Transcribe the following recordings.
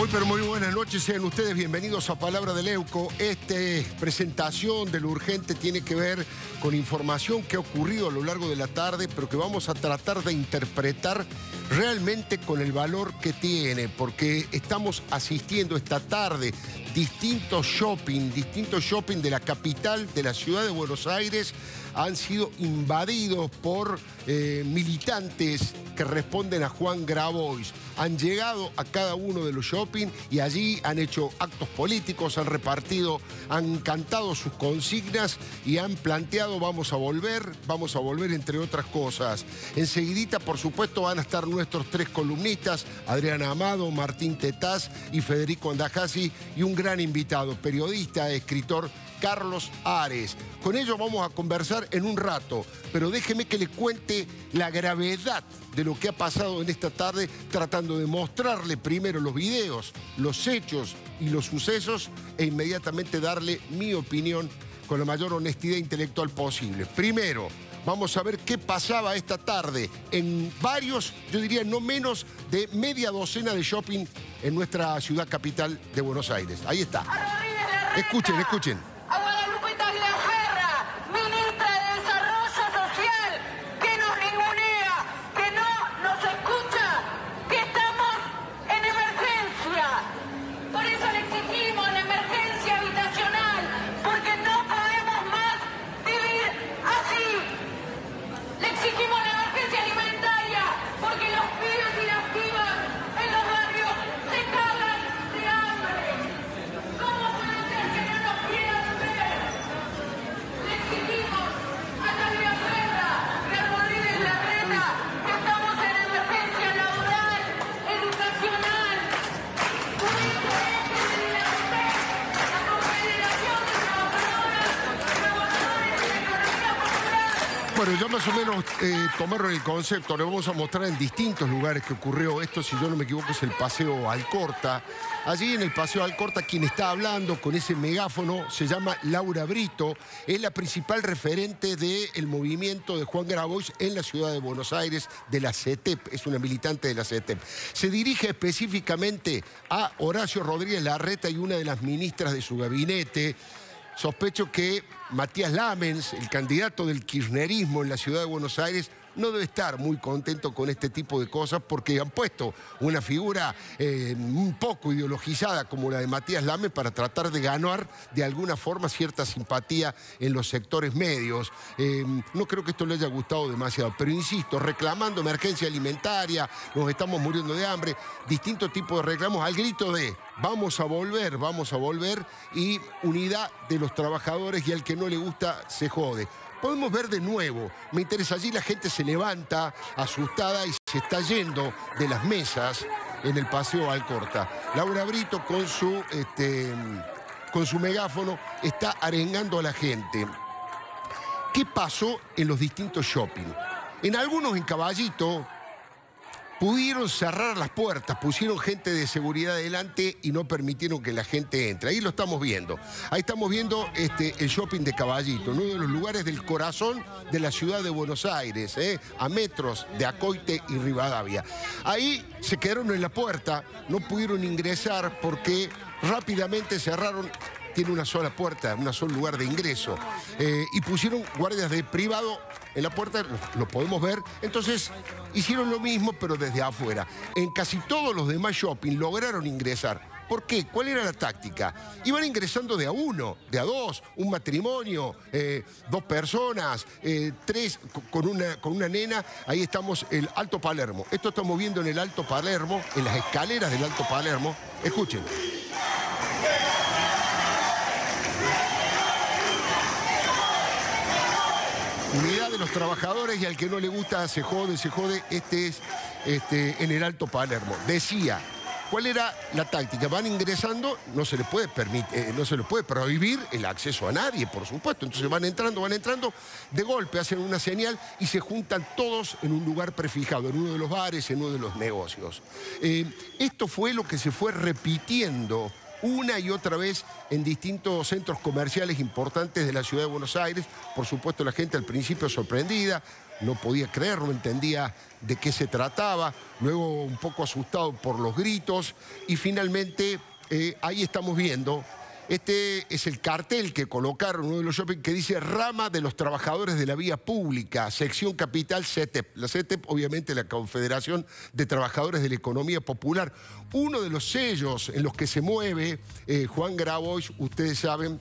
Muy pero muy buenas noches, sean ustedes bienvenidos a Palabra del Euco. Esta presentación de lo urgente tiene que ver con información que ha ocurrido a lo largo de la tarde, pero que vamos a tratar de interpretar realmente con el valor que tiene, porque estamos asistiendo esta tarde distintos shopping, distintos shopping de la capital, de la ciudad de Buenos Aires, han sido invadidos por eh, militantes que responden a Juan Grabois. Han llegado a cada uno de los shopping y allí han hecho actos políticos, han repartido, han cantado sus consignas y han planteado vamos a volver, vamos a volver entre otras cosas. Enseguidita, por supuesto, van a estar nuestros tres columnistas, Adriana Amado, Martín Tetaz y Federico Andajasi y un gran invitado, periodista, escritor Carlos Ares. Con ello vamos a conversar en un rato, pero déjeme que le cuente la gravedad de lo que ha pasado en esta tarde, tratando de mostrarle primero los videos, los hechos y los sucesos e inmediatamente darle mi opinión con la mayor honestidad intelectual posible. Primero, vamos a ver qué pasaba esta tarde en varios, yo diría no menos de media docena de shopping en nuestra ciudad capital de Buenos Aires. Ahí está. Escuchen, escuchen a Guadalupe Italia Ferra, ministra de Bueno, yo más o menos eh, tomaron el concepto, lo vamos a mostrar en distintos lugares que ocurrió esto, si yo no me equivoco es el Paseo Alcorta. Allí en el Paseo Alcorta quien está hablando con ese megáfono se llama Laura Brito, es la principal referente del movimiento de Juan Grabois en la ciudad de Buenos Aires, de la CETEP, es una militante de la CETEP. Se dirige específicamente a Horacio Rodríguez Larreta y una de las ministras de su gabinete, Sospecho que Matías Lamens, el candidato del kirchnerismo en la ciudad de Buenos Aires, no debe estar muy contento con este tipo de cosas porque han puesto una figura eh, un poco ideologizada como la de Matías Lame para tratar de ganar de alguna forma cierta simpatía en los sectores medios. Eh, no creo que esto le haya gustado demasiado, pero insisto, reclamando emergencia alimentaria, nos estamos muriendo de hambre, distintos tipos de reclamos al grito de vamos a volver, vamos a volver y unidad de los trabajadores y al que no le gusta se jode podemos ver de nuevo. Me interesa, allí la gente se levanta asustada y se está yendo de las mesas en el paseo Alcorta. Laura Brito con su, este, con su megáfono está arengando a la gente. ¿Qué pasó en los distintos shopping? En algunos en Caballito, pudieron cerrar las puertas, pusieron gente de seguridad adelante y no permitieron que la gente entre. Ahí lo estamos viendo. Ahí estamos viendo este, el shopping de Caballito, uno de los lugares del corazón de la ciudad de Buenos Aires, ¿eh? a metros de Acoite y Rivadavia. Ahí se quedaron en la puerta, no pudieron ingresar porque rápidamente cerraron tiene una sola puerta, un solo lugar de ingreso. Eh, y pusieron guardias de privado en la puerta, lo, podemos ver. Entonces hicieron lo mismo, pero desde afuera. En casi todos los demás shopping lograron ingresar. ¿Por qué? ¿Cuál era la táctica? Iban ingresando de a uno, de a dos, un matrimonio, eh, dos personas, eh, tres con una, con una nena. Ahí estamos, el Alto Palermo. Esto estamos viendo en el Alto Palermo, en las escaleras del Alto Palermo. Escuchen. unidad de los trabajadores y al que no le gusta se jode, se jode, este es este, en el Alto Palermo. Decía, ¿cuál era la táctica? Van ingresando, no se les puede eh, no se puede prohibir el acceso a nadie, por supuesto. Entonces van entrando, van entrando, de golpe hacen una señal y se juntan todos en un lugar prefijado, en uno de los bares, en uno de los negocios. Eh, esto fue lo que se fue repitiendo una y otra vez en distintos centros comerciales importantes de la ciudad de Buenos Aires. Por supuesto, la gente al principio sorprendida, no podía creer, no entendía de qué se trataba, luego un poco asustado por los gritos y finalmente eh, ahí estamos viendo este es el cartel que colocaron uno de los shopping que dice Rama de los Trabajadores de la Vía Pública, sección capital CETEP. La CETEP, obviamente, la Confederación de Trabajadores de la Economía Popular. Uno de los sellos en los que se mueve eh, Juan Grabois, ustedes saben,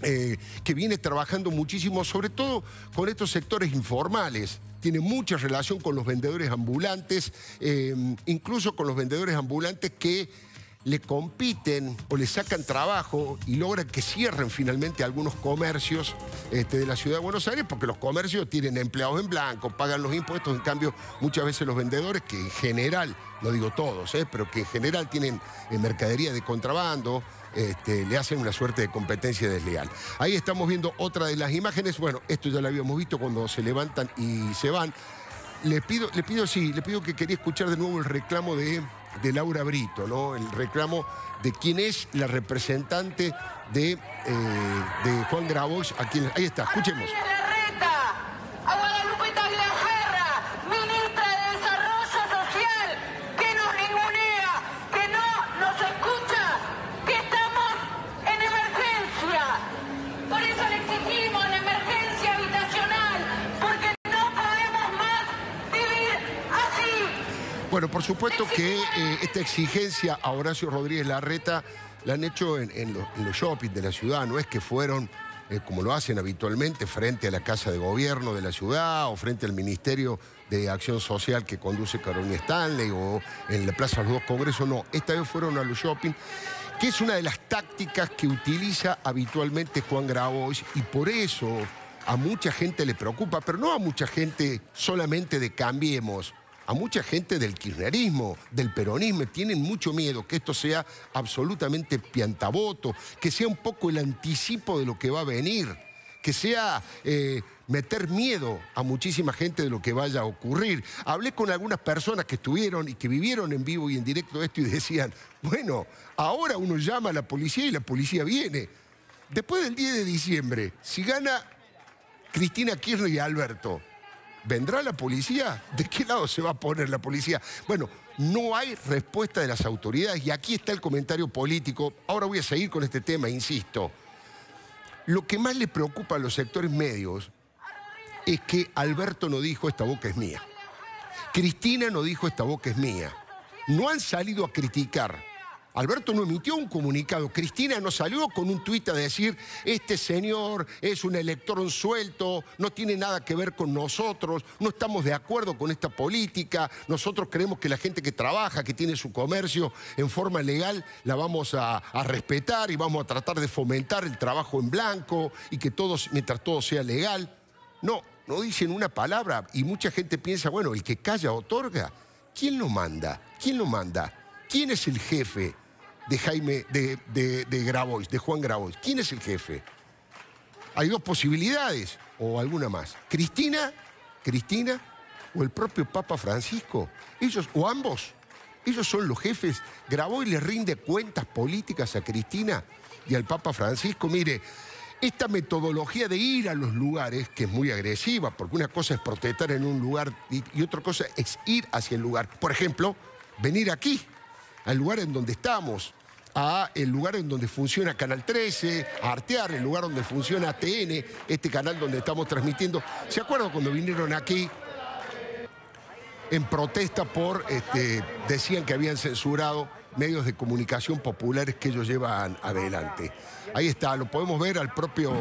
eh, que viene trabajando muchísimo, sobre todo con estos sectores informales. Tiene mucha relación con los vendedores ambulantes, eh, incluso con los vendedores ambulantes que le compiten o le sacan trabajo y logran que cierren finalmente algunos comercios este, de la ciudad de Buenos Aires, porque los comercios tienen empleados en blanco, pagan los impuestos, en cambio muchas veces los vendedores, que en general, no digo todos, eh, pero que en general tienen eh, mercadería de contrabando, este, le hacen una suerte de competencia desleal. Ahí estamos viendo otra de las imágenes, bueno, esto ya lo habíamos visto cuando se levantan y se van. Le pido, le pido, sí, le pido que quería escuchar de nuevo el reclamo de de Laura Brito, ¿no? El reclamo de quién es la representante de, eh, Juan Grabois. ahí está, escuchemos. Bueno, por supuesto que eh, esta exigencia a Horacio Rodríguez Larreta la han hecho en, los shoppings de la ciudad, no es que fueron, eh, como lo hacen habitualmente, frente a la Casa de Gobierno de la ciudad o frente al Ministerio de Acción Social que conduce Carolina Stanley o en la Plaza de los Dos Congresos, no, esta vez fueron a los shoppings que es una de las tácticas que utiliza habitualmente Juan Grabois y por eso a mucha gente le preocupa, pero no a mucha gente solamente de Cambiemos, a mucha gente del kirchnerismo, del peronismo, tienen mucho miedo que esto sea absolutamente piantaboto, que sea un poco el anticipo de lo que va a venir, que sea eh, meter miedo a muchísima gente de lo que vaya a ocurrir. Hablé con algunas personas que estuvieron y que vivieron en vivo y en directo esto y decían, bueno, ahora uno llama a la policía y la policía viene. Después del 10 de diciembre, si gana Cristina Kirchner y Alberto, ¿Vendrá la policía? ¿De qué lado se va a poner la policía? Bueno, no hay respuesta de las autoridades y aquí está el comentario político. Ahora voy a seguir con este tema, insisto. Lo que más le preocupa a los sectores medios es que Alberto no dijo esta boca es mía. Cristina no dijo esta boca es mía. No han salido a criticar Alberto no emitió un comunicado, Cristina no salió con un tuit a decir, este señor es un elector suelto, no tiene nada que ver con nosotros, no estamos de acuerdo con esta política, nosotros creemos que la gente que trabaja, que tiene su comercio en forma legal, la vamos a, respetar y vamos a tratar de fomentar el trabajo en blanco y que todos, mientras todo sea legal. No, no dicen una palabra y mucha gente piensa, bueno, el que calla otorga. ¿Quién lo manda? ¿Quién lo manda? ¿Quién es el jefe? de Jaime, de, de, de Grabois, de Juan Grabois? ¿Quién es el jefe? Hay dos posibilidades, o alguna más. Cristina, Cristina, o el propio Papa Francisco. Ellos, o ambos, ellos son los jefes. Grabois le rinde cuentas políticas a Cristina y al Papa Francisco. Mire, esta metodología de ir a los lugares, que es muy agresiva, porque una cosa es protestar en un lugar y otra cosa es ir hacia el lugar. Por ejemplo, venir aquí al lugar en donde estamos, al lugar en donde funciona Canal 13, a Artear, el lugar donde funciona ATN, este canal donde estamos transmitiendo. ¿Se acuerdan cuando vinieron aquí en protesta por, este, decían que habían censurado medios de comunicación populares que ellos llevan adelante? Ahí está, lo podemos ver al propio...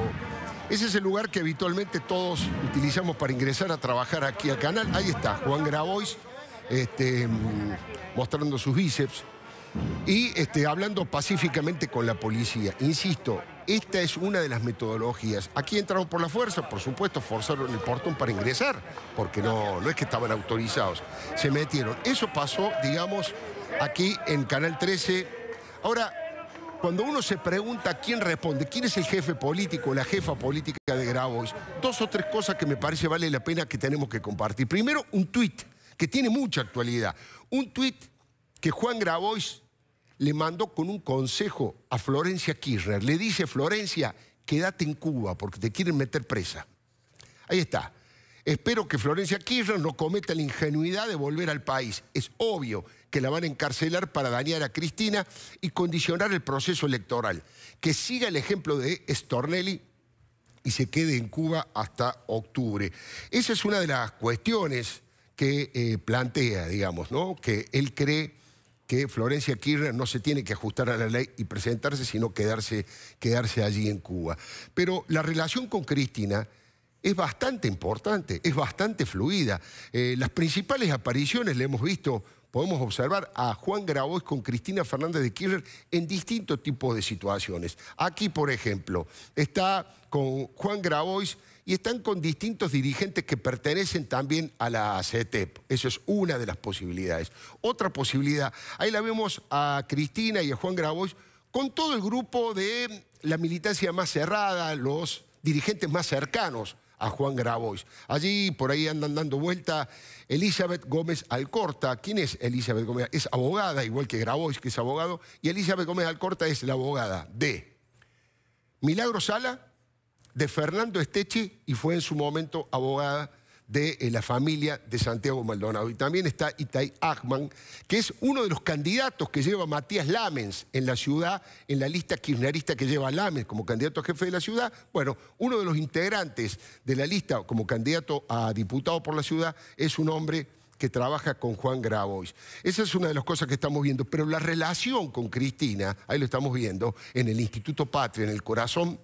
Ese es el lugar que habitualmente todos utilizamos para ingresar a trabajar aquí al canal. Ahí está, Juan Grabois este, mm, mostrando sus bíceps y este, hablando pacíficamente con la policía. Insisto, esta es una de las metodologías. Aquí entraron por la fuerza, por supuesto, forzaron el portón para ingresar, porque no, no es que estaban autorizados. Se metieron. Eso pasó, digamos, aquí en Canal 13. Ahora, cuando uno se pregunta quién responde, quién es el jefe político, la jefa política de Grabois, dos o tres cosas que me parece vale la pena que tenemos que compartir. Primero, un tuit que tiene mucha actualidad. Un tuit que Juan Grabois le mandó con un consejo a Florencia Kirchner. Le dice, Florencia, quédate en Cuba porque te quieren meter presa. Ahí está. Espero que Florencia Kirchner no cometa la ingenuidad de volver al país. Es obvio que la van a encarcelar para dañar a Cristina y condicionar el proceso electoral. Que siga el ejemplo de Stornelli y se quede en Cuba hasta octubre. Esa es una de las cuestiones que eh, plantea, digamos, ¿no? que él cree que Florencia Kirchner no se tiene que ajustar a la ley y presentarse, sino quedarse, quedarse allí en Cuba. Pero la relación con Cristina es bastante importante, es bastante fluida. Eh, las principales apariciones le hemos visto, podemos observar a Juan Grabois con Cristina Fernández de Kirchner en distintos tipos de situaciones. Aquí, por ejemplo, está con Juan Grabois y están con distintos dirigentes que pertenecen también a la CETEP. Eso es una de las posibilidades. Otra posibilidad, ahí la vemos a Cristina y a Juan Grabois con todo el grupo de la militancia más cerrada, los dirigentes más cercanos a Juan Grabois. Allí, por ahí andan dando vuelta Elizabeth Gómez Alcorta. ¿Quién es Elizabeth Gómez? Es abogada, igual que Grabois, que es abogado. Y Elizabeth Gómez Alcorta es la abogada de Milagro Sala, de Fernando Estechi y fue en su momento abogada de eh, la familia de Santiago Maldonado. Y también está Itay Achman, que es uno de los candidatos que lleva Matías Lamens en la ciudad, en la lista kirchnerista que lleva Lamens como candidato a jefe de la ciudad. Bueno, uno de los integrantes de la lista como candidato a diputado por la ciudad es un hombre que trabaja con Juan Grabois. Esa es una de las cosas que estamos viendo, pero la relación con Cristina, ahí lo estamos viendo, en el Instituto Patria, en el corazón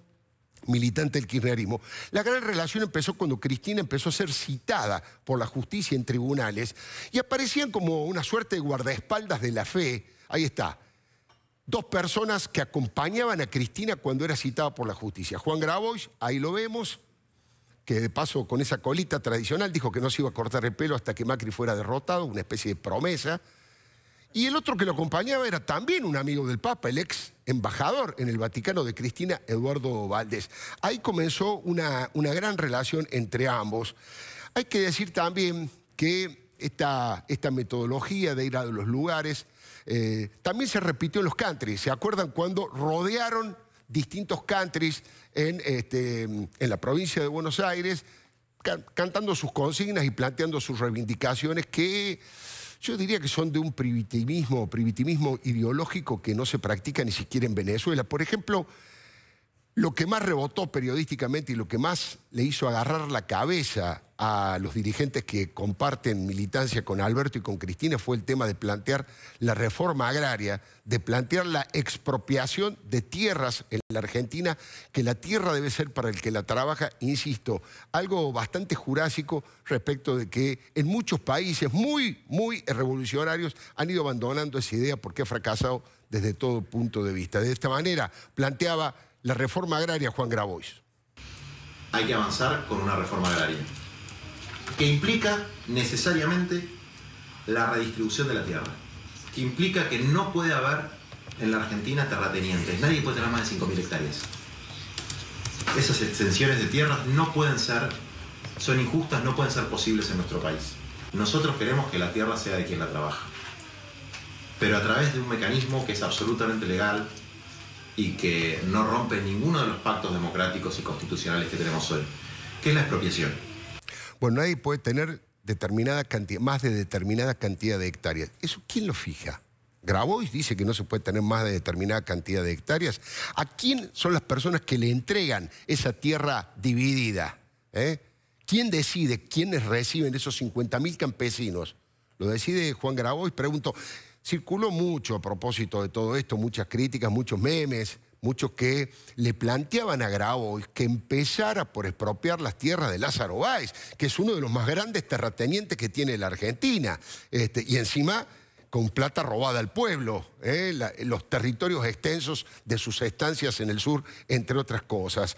militante del kirchnerismo. La gran relación empezó cuando Cristina empezó a ser citada por la justicia en tribunales y aparecían como una suerte de guardaespaldas de la fe. Ahí está. Dos personas que acompañaban a Cristina cuando era citada por la justicia. Juan Grabois, ahí lo vemos, que de paso con esa colita tradicional dijo que no se iba a cortar el pelo hasta que Macri fuera derrotado, una especie de promesa. Y el otro que lo acompañaba era también un amigo del Papa, el ex embajador en el Vaticano de Cristina, Eduardo Valdés. Ahí comenzó una, una gran relación entre ambos. Hay que decir también que esta, esta metodología de ir a los lugares eh, también se repitió en los countries. ¿Se acuerdan cuando rodearon distintos countries en, este, en la provincia de Buenos Aires, cantando sus consignas y planteando sus reivindicaciones que yo diría que son de un privitimismo ideológico que no se practica ni siquiera en Venezuela. Por ejemplo, lo que más rebotó periodísticamente y lo que más le hizo agarrar la cabeza a los dirigentes que comparten militancia con Alberto y con Cristina fue el tema de plantear la reforma agraria, de plantear la expropiación de tierras en la Argentina, que la tierra debe ser para el que la trabaja, insisto, algo bastante jurásico respecto de que en muchos países muy, muy revolucionarios han ido abandonando esa idea porque ha fracasado desde todo punto de vista. De esta manera planteaba la reforma agraria, Juan Grabois. Hay que avanzar con una reforma agraria, que implica necesariamente la redistribución de la tierra, que implica que no puede haber en la Argentina terratenientes, nadie puede tener más de 5.000 hectáreas. Esas extensiones de tierras no pueden ser, son injustas, no pueden ser posibles en nuestro país. Nosotros queremos que la tierra sea de quien la trabaja, pero a través de un mecanismo que es absolutamente legal, y que no rompe ninguno de los pactos democráticos y constitucionales que tenemos hoy, ¿Qué es la expropiación. Bueno, nadie puede tener determinada cantidad, más de determinada cantidad de hectáreas. ¿Eso quién lo fija? Grabois dice que no se puede tener más de determinada cantidad de hectáreas. ¿A quién son las personas que le entregan esa tierra dividida? ¿Eh? ¿Quién decide quiénes reciben esos 50.000 campesinos? Lo decide Juan Grabois. Pregunto, circuló mucho a propósito de todo esto, muchas críticas, muchos memes, muchos que le planteaban a Grabois que empezara por expropiar las tierras de Lázaro Báez, que es uno de los más grandes terratenientes que tiene la Argentina. Este, y encima con plata robada al pueblo, ¿eh? los territorios extensos de sus estancias en el sur, entre otras cosas.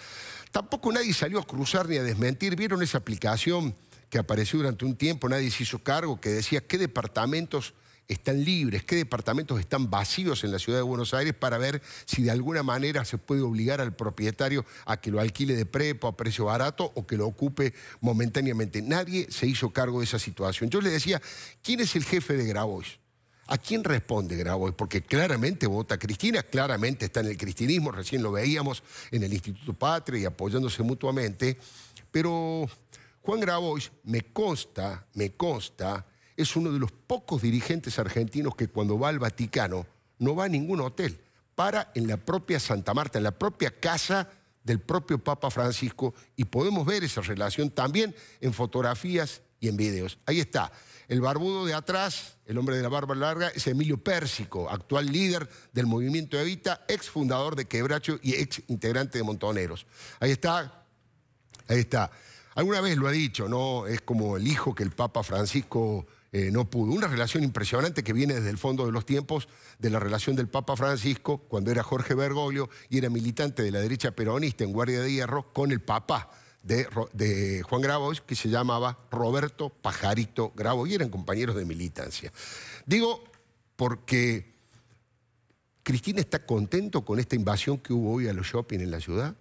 Tampoco nadie salió a cruzar ni a desmentir. ¿Vieron esa aplicación que apareció durante un tiempo? Nadie se hizo cargo, que decía qué departamentos están libres, qué departamentos están vacíos en la ciudad de Buenos Aires para ver si de alguna manera se puede obligar al propietario a que lo alquile de prepo a precio barato o que lo ocupe momentáneamente. Nadie se hizo cargo de esa situación. Yo le decía, ¿quién es el jefe de Grabois? ¿A quién responde Grabois? Porque claramente vota Cristina, claramente está en el cristinismo, recién lo veíamos en el Instituto Patria y apoyándose mutuamente, pero Juan Grabois me consta, me consta es uno de los pocos dirigentes argentinos que cuando va al Vaticano no va a ningún hotel, para en la propia Santa Marta, en la propia casa del propio Papa Francisco y podemos ver esa relación también en fotografías y en videos. Ahí está. El barbudo de atrás, el hombre de la barba larga, es Emilio Pérsico, actual líder del movimiento Evita, ex fundador de Quebracho y ex integrante de Montoneros. Ahí está, ahí está. Alguna vez lo ha dicho, ¿no? Es como el hijo que el Papa Francisco eh, no pudo. Una relación impresionante que viene desde el fondo de los tiempos de la relación del Papa Francisco, cuando era Jorge Bergoglio y era militante de la derecha peronista en Guardia de Hierro, con el Papa. De, Juan Grabois, que se llamaba Roberto Pajarito Grabois, y eran compañeros de militancia. Digo porque Cristina está contento con esta invasión que hubo hoy a los shopping en la ciudad.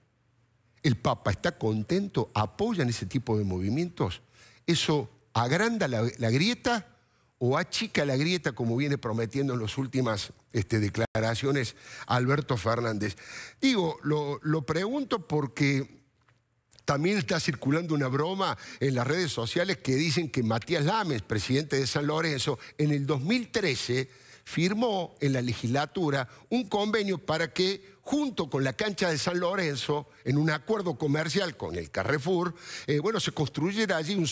El Papa está contento, apoyan ese tipo de movimientos. Eso agranda la, grieta o achica la grieta como viene prometiendo en las últimas este, declaraciones Alberto Fernández. Digo, lo, lo pregunto porque también está circulando una broma en las redes sociales que dicen que Matías Lames, presidente de San Lorenzo, en el 2013 firmó en la legislatura un convenio para que junto con la cancha de San Lorenzo, en un acuerdo comercial con el Carrefour, eh, bueno, se construyera allí un,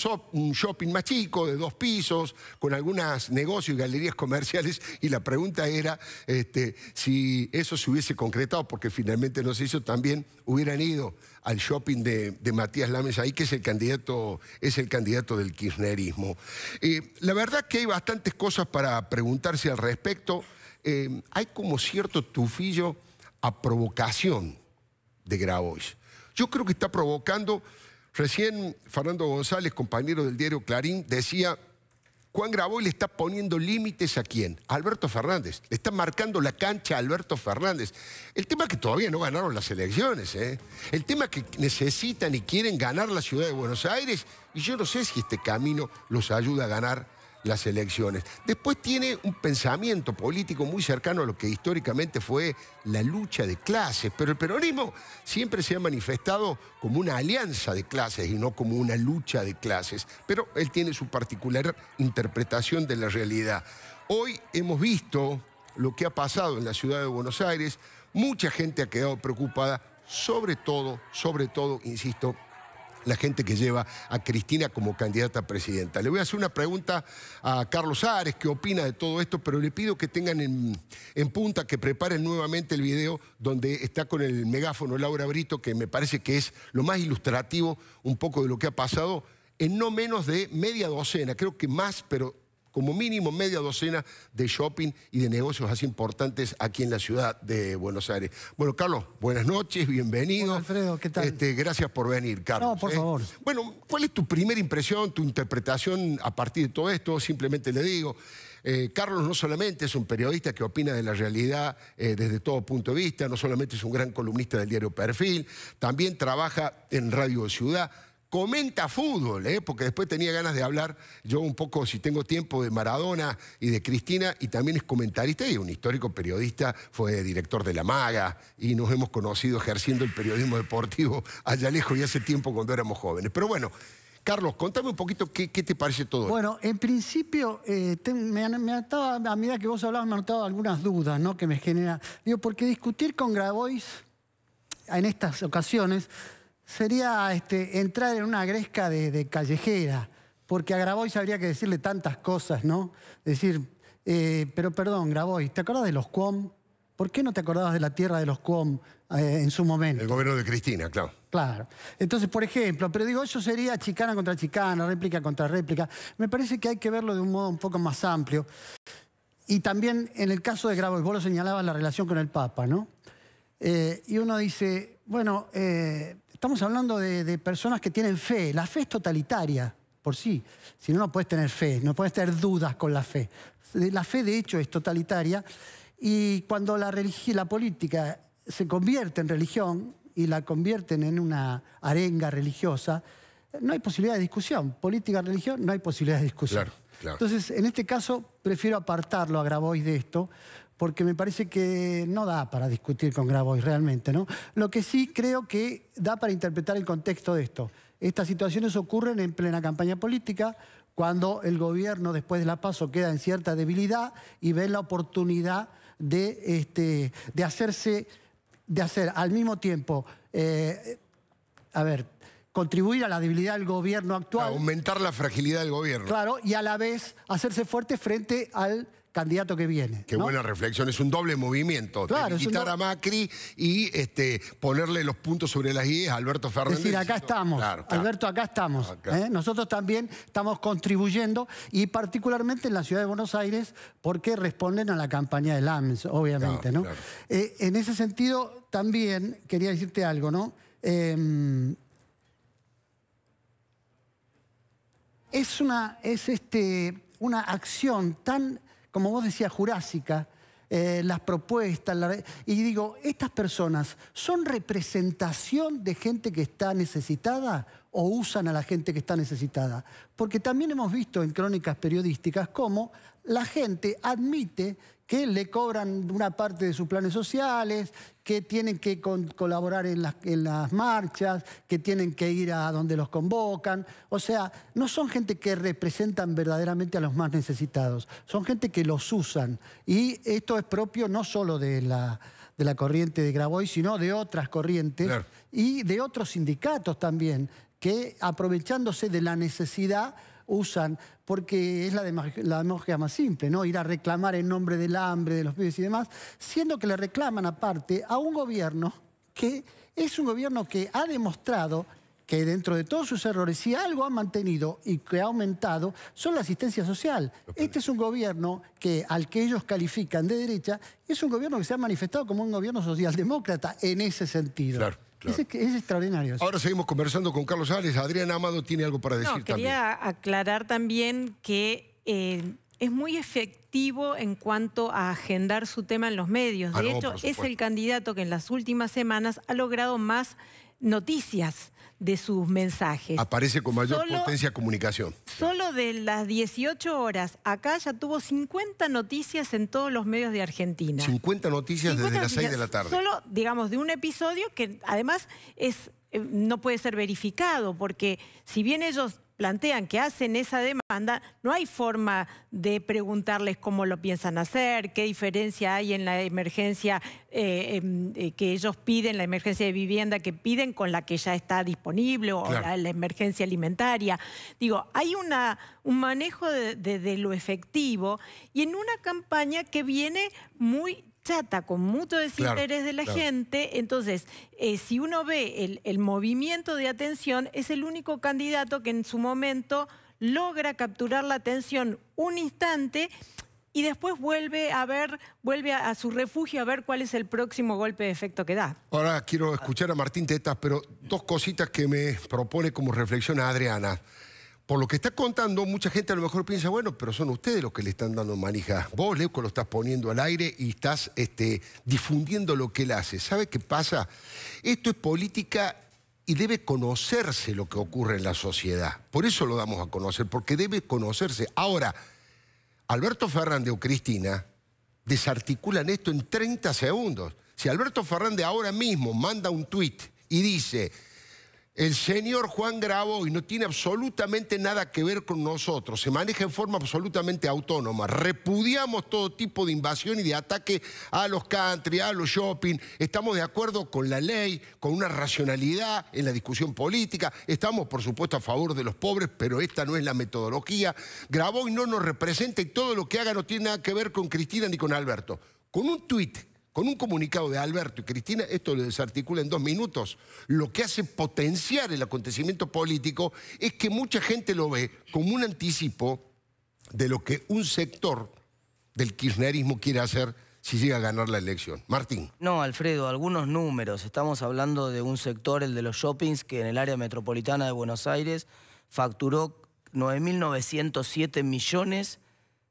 shopping más chico, de dos pisos, con algunos negocios y galerías comerciales, y la pregunta era este, si eso se hubiese concretado, porque finalmente no se hizo, también hubieran ido al shopping de, Matías Lames ahí, que es el candidato, es el candidato del kirchnerismo. Eh, la verdad que hay bastantes cosas para preguntarse al respecto. Eh, hay como cierto tufillo a provocación de Grabois. Yo creo que está provocando, recién Fernando González, compañero del diario Clarín, decía, Juan Grabois le está poniendo límites a quién? Alberto Fernández. Le está marcando la cancha a Alberto Fernández. El tema es que todavía no ganaron las elecciones. ¿eh? El tema que necesitan y quieren ganar la ciudad de Buenos Aires. Y yo no sé si este camino los ayuda a ganar las elecciones. Después tiene un pensamiento político muy cercano a lo que históricamente fue la lucha de clases, pero el peronismo siempre se ha manifestado como una alianza de clases y no como una lucha de clases, pero él tiene su particular interpretación de la realidad. Hoy hemos visto lo que ha pasado en la ciudad de Buenos Aires, mucha gente ha quedado preocupada, sobre todo, sobre todo, insisto, la gente que lleva a Cristina como candidata a presidenta. Le voy a hacer una pregunta a Carlos Ares, qué opina de todo esto, pero le pido que tengan en, en punta, que preparen nuevamente el video donde está con el megáfono Laura Brito, que me parece que es lo más ilustrativo un poco de lo que ha pasado en no menos de media docena, creo que más, pero como mínimo media docena de shopping y de negocios así importantes aquí en la ciudad de Buenos Aires. Bueno, Carlos, buenas noches, bienvenido. Alfredo, ¿qué tal? Este, gracias por venir, Carlos. No, por ¿eh? favor. Bueno, ¿cuál es tu primera impresión, tu interpretación a partir de todo esto? Simplemente le digo, eh, Carlos no solamente es un periodista que opina de la realidad eh, desde todo punto de vista, no solamente es un gran columnista del diario Perfil, también trabaja en Radio Ciudad comenta fútbol, ¿eh? porque después tenía ganas de hablar yo un poco, si tengo tiempo, de Maradona y de Cristina, y también es comentarista y un histórico periodista, fue director de La Maga, y nos hemos conocido ejerciendo el periodismo deportivo allá lejos y hace tiempo cuando éramos jóvenes. Pero bueno. Carlos, contame un poquito qué, te parece todo. Bueno, en principio, eh, me, me a medida que vos hablabas, me notado algunas dudas ¿no? que me generan, Digo, porque discutir con Grabois en estas ocasiones sería este, entrar en una gresca de, callejera, porque a Grabois habría que decirle tantas cosas, ¿no? Decir, eh, pero perdón, Grabois, ¿te acordás de los Cuom? ¿Por qué no te acordabas de la tierra de los Cuom eh, en su momento? El gobierno de Cristina, claro. Claro. Entonces, por ejemplo, pero digo, eso sería chicana contra chicana, réplica contra réplica. Me parece que hay que verlo de un modo un poco más amplio. Y también en el caso de Grabois, vos lo señalabas la relación con el Papa, ¿no? Eh, y uno dice, bueno, Estamos hablando de, personas que tienen fe. La fe es totalitaria por sí. Si no, no puedes tener fe, no puedes tener dudas con la fe. La fe, de hecho, es totalitaria. Y cuando la, política se convierte en religión y la convierten en una arenga religiosa, no hay posibilidad de discusión. Política, religión, no hay posibilidad de discusión. Entonces, en este caso, prefiero apartarlo a Grabois de esto, porque me parece que no da para discutir con Grabois realmente, ¿no? Lo que sí creo que da para interpretar el contexto de esto. Estas situaciones ocurren en plena campaña política, cuando el gobierno después de la paso queda en cierta debilidad y ve la oportunidad de, este, de hacerse, de hacer al mismo tiempo, eh, a ver, contribuir a la debilidad del gobierno actual. aumentar la fragilidad del gobierno. Claro, y a la vez hacerse fuerte frente al candidato que viene. Qué buena reflexión, es un doble movimiento. Claro, quitar a Macri y este, ponerle los puntos sobre las ideas... a Alberto Fernández. Es decir, acá estamos, Alberto, acá estamos. ¿eh? Nosotros también estamos contribuyendo y particularmente en la ciudad de Buenos Aires porque responden a la campaña de AMS, obviamente. ¿no? Eh, en ese sentido, también quería decirte algo, ¿no? Em, es una, es este, una acción tan como vos decías, jurásica, eh, las propuestas. y digo, ¿estas personas son representación de gente que está necesitada o usan a la gente que está necesitada? Porque también hemos visto en crónicas periodísticas cómo la gente admite que le cobran una parte de sus planes sociales, que tienen que colaborar en las, marchas, que tienen que ir a donde los convocan. O sea, no son gente que representan verdaderamente a los más necesitados, son gente que los usan. Y esto es propio no solo de la, de la corriente de Grabois, sino de otras corrientes y de otros sindicatos también, que aprovechándose de la necesidad usan, porque es la, la demagogia más simple, ¿no? Ir a reclamar en nombre del hambre, de los pibes y demás, siendo que le reclaman aparte a un gobierno que es un gobierno que ha demostrado que dentro de todos sus errores, si algo ha mantenido y que ha aumentado, son la asistencia social. Este es un gobierno que, al que ellos califican de derecha, es un gobierno que se ha manifestado como un gobierno socialdemócrata en ese sentido. Es, extraordinario. Ahora seguimos conversando con Carlos Álvarez. Adrián Amado tiene algo para decir no, quería aclarar también que eh, es muy efectivo en cuanto a agendar su tema en los medios. Ah, De hecho, es el candidato que en las últimas semanas ha logrado más noticias de sus mensajes. Aparece con mayor potencia comunicación. Solo de las 18 horas, acá ya tuvo 50 noticias en todos los medios de Argentina. 50 noticias desde las 6 de la tarde. Solo, digamos, de un episodio que además es, eh, no puede ser verificado, porque si bien ellos plantean que hacen esa demanda, no hay forma de preguntarles cómo lo piensan hacer, qué diferencia hay en la emergencia eh, em, eh, que ellos piden, la emergencia de vivienda que piden con la que ya está disponible o la, emergencia alimentaria. Digo, hay una, un manejo de lo efectivo y en una campaña que viene muy chata, con mucho desinterés de la gente. Entonces, eh, si uno ve el, movimiento de atención, es el único candidato que en su momento logra capturar la atención un instante y después vuelve a ver, vuelve a, su refugio a ver cuál es el próximo golpe de efecto que da. Ahora quiero escuchar a Martín Tetas, pero dos cositas que me propone como reflexión a Adriana por lo que está contando, mucha gente a lo mejor piensa, bueno, pero son ustedes los que le están dando manija. Vos, Leuco, lo estás poniendo al aire y estás este, difundiendo lo que él hace. ¿Sabe qué pasa? Esto es política y debe conocerse lo que ocurre en la sociedad. Por eso lo damos a conocer, porque debe conocerse. Ahora, Alberto Fernández o Cristina desarticulan esto en 30 segundos. Si Alberto Ferrande ahora mismo manda un tuit y dice el señor Juan Grabo no tiene absolutamente nada que ver con nosotros, se maneja en forma absolutamente autónoma. Repudiamos todo tipo de invasión y de ataque a los country, a los shopping. Estamos de acuerdo con la ley, con una racionalidad en la discusión política. Estamos, por supuesto, a favor de los pobres, pero esta no es la metodología. y no nos representa y todo lo que haga no tiene nada que ver con Cristina ni con Alberto. Con un tuit con un comunicado de Alberto y Cristina, esto lo desarticula en dos minutos. Lo que hace potenciar el acontecimiento político es que mucha gente lo ve como un anticipo de lo que un sector del kirchnerismo quiere hacer si llega a ganar la elección. Martín. No, Alfredo, algunos números. Estamos hablando de un sector, el de los shoppings, que en el área metropolitana de Buenos Aires facturó 9.907 millones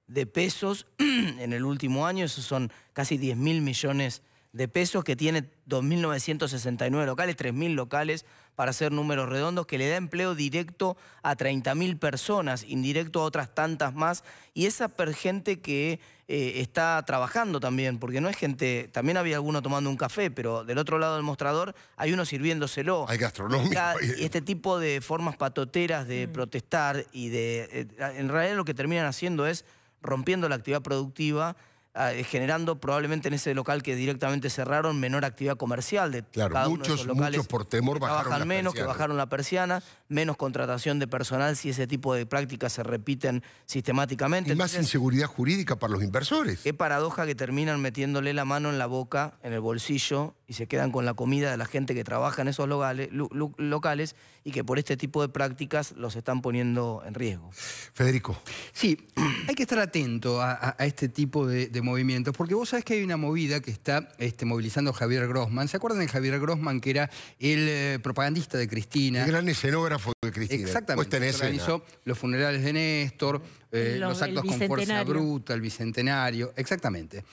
de pesos en el último año, esos son casi 10 mil millones de pesos, que tiene 2.969 locales, 3.000 locales, para hacer números redondos, que le da empleo directo a 30.000 personas, indirecto a otras tantas más, y esa gente que eh, está trabajando también, porque no es gente, también había alguno tomando un café, pero del otro lado del mostrador hay uno sirviéndoselo. Hay gastronómica Y este tipo de formas patoteras de mm. protestar y de, eh, en realidad lo que terminan haciendo es rompiendo la actividad productiva, ah, eh, generando probablemente en ese local que directamente cerraron menor actividad comercial de claro, cada muchos, uno de locales. por temor bajaron menos, que bajaron la persiana, menos contratación de personal si ese tipo de prácticas se repiten sistemáticamente. Y más inseguridad jurídica para los inversores. Qué paradoja que terminan metiéndole la mano en la boca, en el bolsillo, y se quedan con la comida de la gente que trabaja en esos locales, locales y que por este tipo de prácticas los están poniendo en riesgo. Federico. Sí, hay que estar atento a, este tipo de, movimientos, porque vos sabés que hay una movida que está este, movilizando Javier Grossman. ¿Se acuerdan de Javier Grossman, que era el eh, propagandista de Cristina? El gran escenógrafo de Cristina. Exactamente. Organizó los funerales de Néstor, eh, los, actos con fuerza bruta, el bicentenario, exactamente.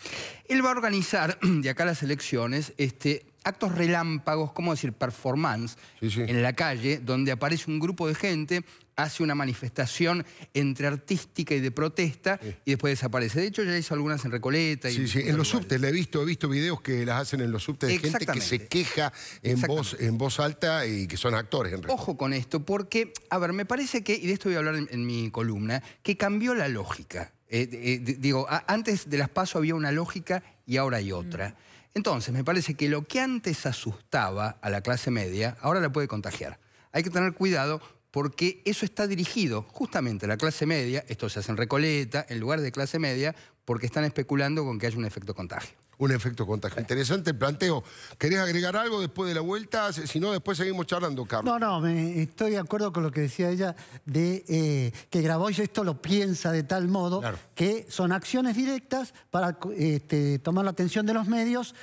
Él va a organizar de acá las elecciones este, actos relámpagos, ¿cómo decir? Performance en la calle, donde aparece un grupo de gente hace una manifestación entre artística y de protesta y después desaparece. De hecho, ya hizo algunas en Recoleta. Y sí, sí, en los subtes, he visto, he visto videos que las hacen en los subtes de gente que se queja en voz, en voz alta y que son actores. Ojo con esto, porque, a ver, me parece que, y de esto voy a hablar en, mi columna, que cambió la lógica. Eh, eh, digo, antes de las PASO había una lógica y ahora hay otra. Mm. Entonces, me parece que lo que antes asustaba a la clase media, ahora la puede contagiar. Hay que tener cuidado porque eso está dirigido justamente a la clase media, esto se hace en Recoleta, en lugar de clase media, porque están especulando con que haya un efecto contagio. Un efecto contagio. Interesante el planteo. ¿Querés agregar algo después de la vuelta? Si no, después seguimos charlando, Carlos. No, no, estoy de acuerdo con lo que decía ella de eh, que Grabois esto lo piensa de tal modo que son acciones directas para este, tomar la atención de los medios,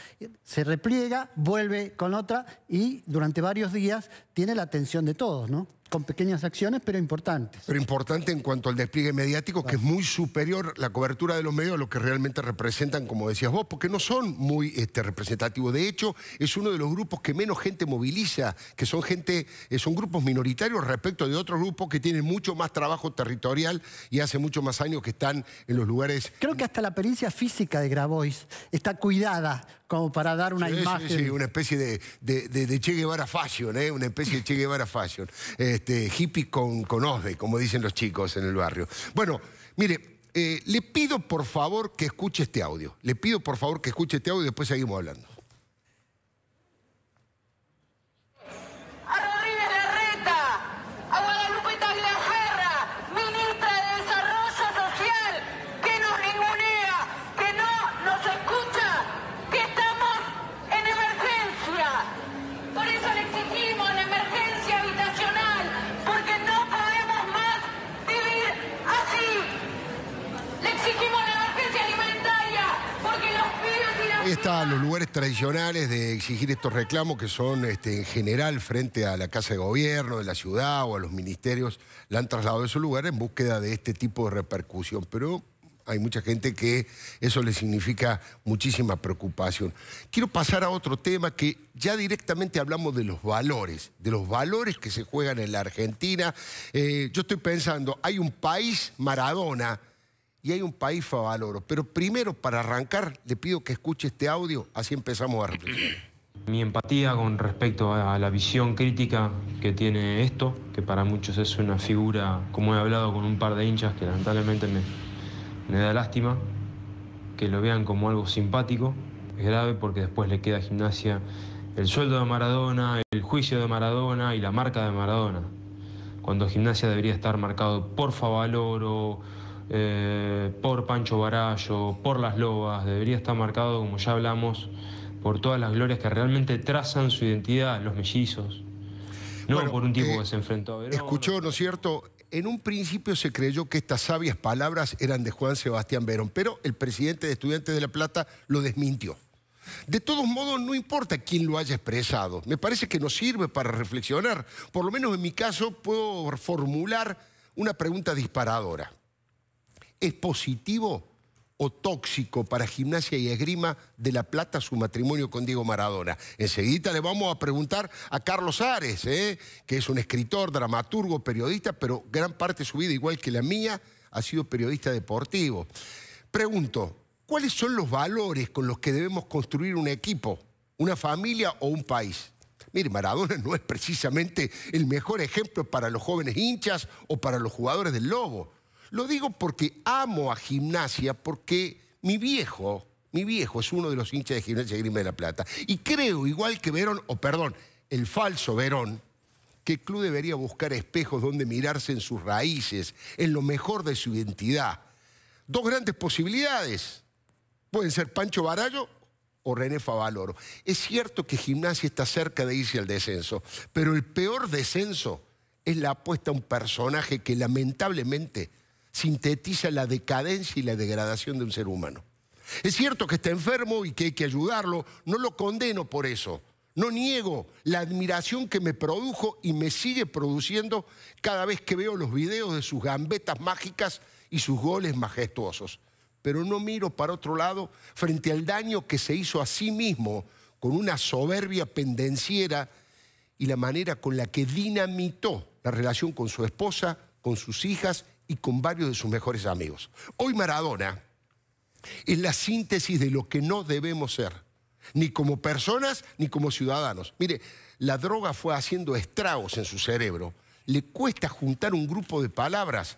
se repliega, vuelve con otra y durante varios días tiene la atención de todos, ¿no? con pequeñas acciones, pero importantes. Pero importante en cuanto al despliegue mediático, que es muy superior la cobertura de los medios a lo que realmente representan, como decías vos, porque no son muy este, representativos. De hecho, es uno de los grupos que menos gente moviliza, que son gente, eh, son grupos minoritarios respecto de otros grupos que tienen mucho más trabajo territorial y hace mucho más años que están en los lugares. Creo que hasta la apariencia física de Grabois está cuidada como para dar una imagen. Sí, una especie de, de, Che Guevara Fashion, ¿eh? una especie de Che Guevara Fashion. Este, hippie con, con Osde, como dicen los chicos en el barrio. Bueno, mire, eh, le pido por favor que escuche este audio. Le pido por favor que escuche este audio y después seguimos hablando. los lugares tradicionales de exigir estos reclamos que son este, en general frente a la Casa de Gobierno de la ciudad o a los ministerios, la han trasladado a su lugar en búsqueda de este tipo de repercusión. Pero hay mucha gente que eso le significa muchísima preocupación. Quiero pasar a otro tema que ya directamente hablamos de los valores, de los valores que se juegan en la Argentina. Eh, yo estoy pensando, hay un país Maradona y hay un país favaloro. Pero primero, para arrancar, le pido que escuche este audio, así empezamos a reflexionar. Mi empatía con respecto a la visión crítica que tiene esto, que para muchos es una figura, como he hablado con un par de hinchas, que lamentablemente me, me da lástima, que lo vean como algo simpático, es grave porque después le queda a gimnasia el sueldo de Maradona, el juicio de Maradona y la marca de Maradona, cuando gimnasia debería estar marcado por Favaloro eh, por Pancho Barallo, por las Lobas, debería estar marcado, como ya hablamos, por todas las glorias que realmente trazan su identidad, los mellizos. No por un tipo eh, que se enfrentó a Verón. Escuchó, ¿no es cierto? En un principio se creyó que estas sabias palabras eran de Juan Sebastián Verón, pero el presidente de Estudiantes de La Plata lo desmintió. De todos modos, no importa quién lo haya expresado. Me parece que no sirve para reflexionar. Por lo menos en mi caso puedo formular una pregunta disparadora. ¿Es positivo o tóxico para Gimnasia y Esgrima de La Plata su matrimonio con Diego Maradona? Enseguida le vamos a preguntar a Carlos Ares, ¿eh? que es un escritor, dramaturgo, periodista, pero gran parte de su vida, igual que la mía, ha sido periodista deportivo. Pregunto, ¿cuáles son los valores con los que debemos construir un equipo, una familia o un país? Mire, Maradona no es precisamente el mejor ejemplo para los jóvenes hinchas o para los jugadores del Lobo. Lo digo porque amo a gimnasia, porque mi viejo, mi viejo es uno de los hinchas de gimnasia Grima de la Plata. Y creo, igual que Verón, o perdón, el falso Verón, que el club debería buscar espejos donde mirarse en sus raíces, en lo mejor de su identidad. Dos grandes posibilidades. Pueden ser Pancho Barallo o René Favaloro. Es cierto que Gimnasia está cerca de irse al descenso, pero el peor descenso es la apuesta a un personaje que lamentablemente sintetiza la decadencia y la degradación de un ser humano. Es cierto que está enfermo y que hay que ayudarlo, no lo condeno por eso. No niego la admiración que me produjo y me sigue produciendo cada vez que veo los videos de sus gambetas mágicas y sus goles majestuosos. Pero no miro para otro lado frente al daño que se hizo a sí mismo con una soberbia pendenciera y la manera con la que dinamitó la relación con su esposa, con sus hijas y con varios de sus mejores amigos. Hoy Maradona es la síntesis de lo que no debemos ser, ni como personas ni como ciudadanos. Mire, la droga fue haciendo estragos en su cerebro. Le cuesta juntar un grupo de palabras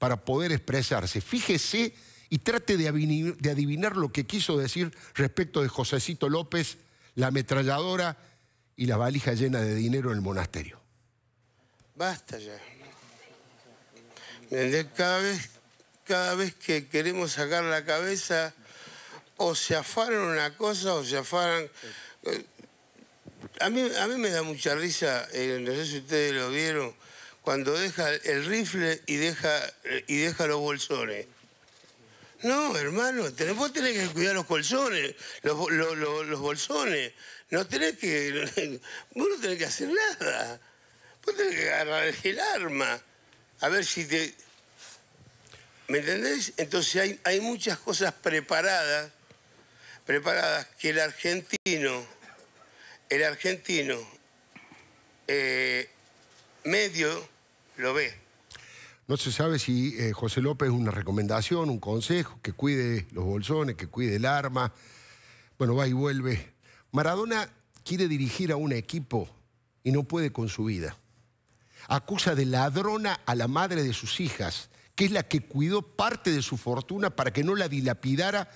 para poder expresarse. Fíjese y trate de adivinar, lo que quiso decir respecto de Josecito López, la ametralladora y la valija llena de dinero en el monasterio. Basta ya. Cada vez, cada vez que queremos sacar la cabeza, o se afaran una cosa o se afaran... Eh, a mí, a mí me da mucha risa, eh, no sé si ustedes lo vieron, cuando deja el rifle y deja, y deja los bolsones. No, hermano, vos tenés que cuidar los bolsones los, bolsones. No tenés que. Vos no tenés que hacer nada. Vos tenés que agarrar el arma a ver si te... ¿Me entendés? Entonces hay, hay muchas cosas preparadas, preparadas que el argentino, el argentino eh, medio lo ve. No se sabe si eh, José López una recomendación, un consejo, que cuide los bolsones, que cuide el arma. Bueno, va y vuelve. Maradona quiere dirigir a un equipo y no puede con su vida acusa de ladrona a la madre de sus hijas, que es la que cuidó parte de su fortuna para que no la dilapidara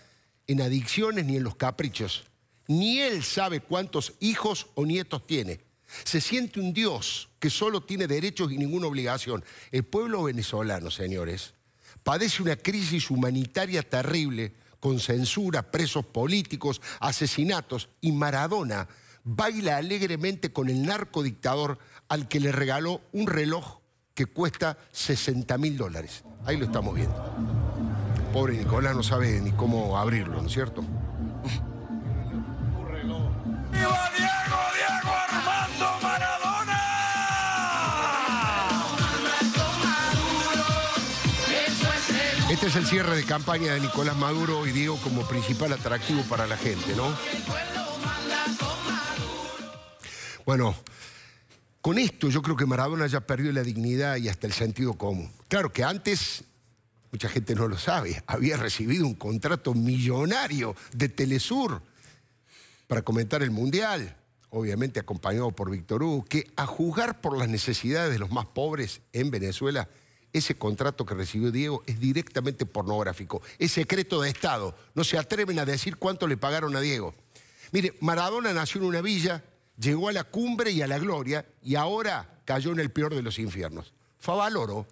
en adicciones ni en los caprichos. Ni él sabe cuántos hijos o nietos tiene. Se siente un Dios que solo tiene derechos y ninguna obligación. El pueblo venezolano, señores, padece una crisis humanitaria terrible, con censura, presos políticos, asesinatos, y Maradona baila alegremente con el narcodictador al que le regaló un reloj que cuesta 60 mil dólares. Ahí lo estamos viendo. Pobre Nicolás no sabe ni cómo abrirlo, ¿no es cierto? Este es el cierre de campaña de Nicolás Maduro y digo como principal atractivo para la gente, ¿no? Bueno, con esto yo creo que Maradona ya perdió la dignidad y hasta el sentido común. Claro que antes, mucha gente no lo sabe, había recibido un contrato millonario de Telesur para comentar el Mundial, obviamente acompañado por Víctor Hugo, que a juzgar por las necesidades de los más pobres en Venezuela, ese contrato que recibió Diego es directamente pornográfico, es secreto de Estado, no se atreven a decir cuánto le pagaron a Diego. Mire, Maradona nació en una villa llegó a la cumbre y a la gloria y ahora cayó en el peor de los infiernos. Favaloro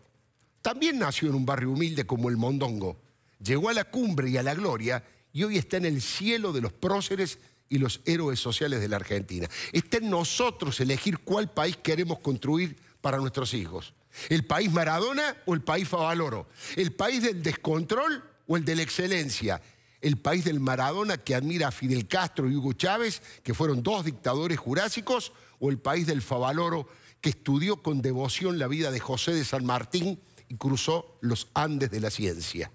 también nació en un barrio humilde como el Mondongo. Llegó a la cumbre y a la gloria y hoy está en el cielo de los próceres y los héroes sociales de la Argentina. Está en nosotros elegir cuál país queremos construir para nuestros hijos. ¿El país Maradona o el país Favaloro? ¿El país del descontrol o el de la excelencia? el país del Maradona que admira a Fidel Castro y Hugo Chávez, que fueron dos dictadores jurásicos, o el país del Favaloro que estudió con devoción la vida de José de San Martín y cruzó los Andes de la ciencia.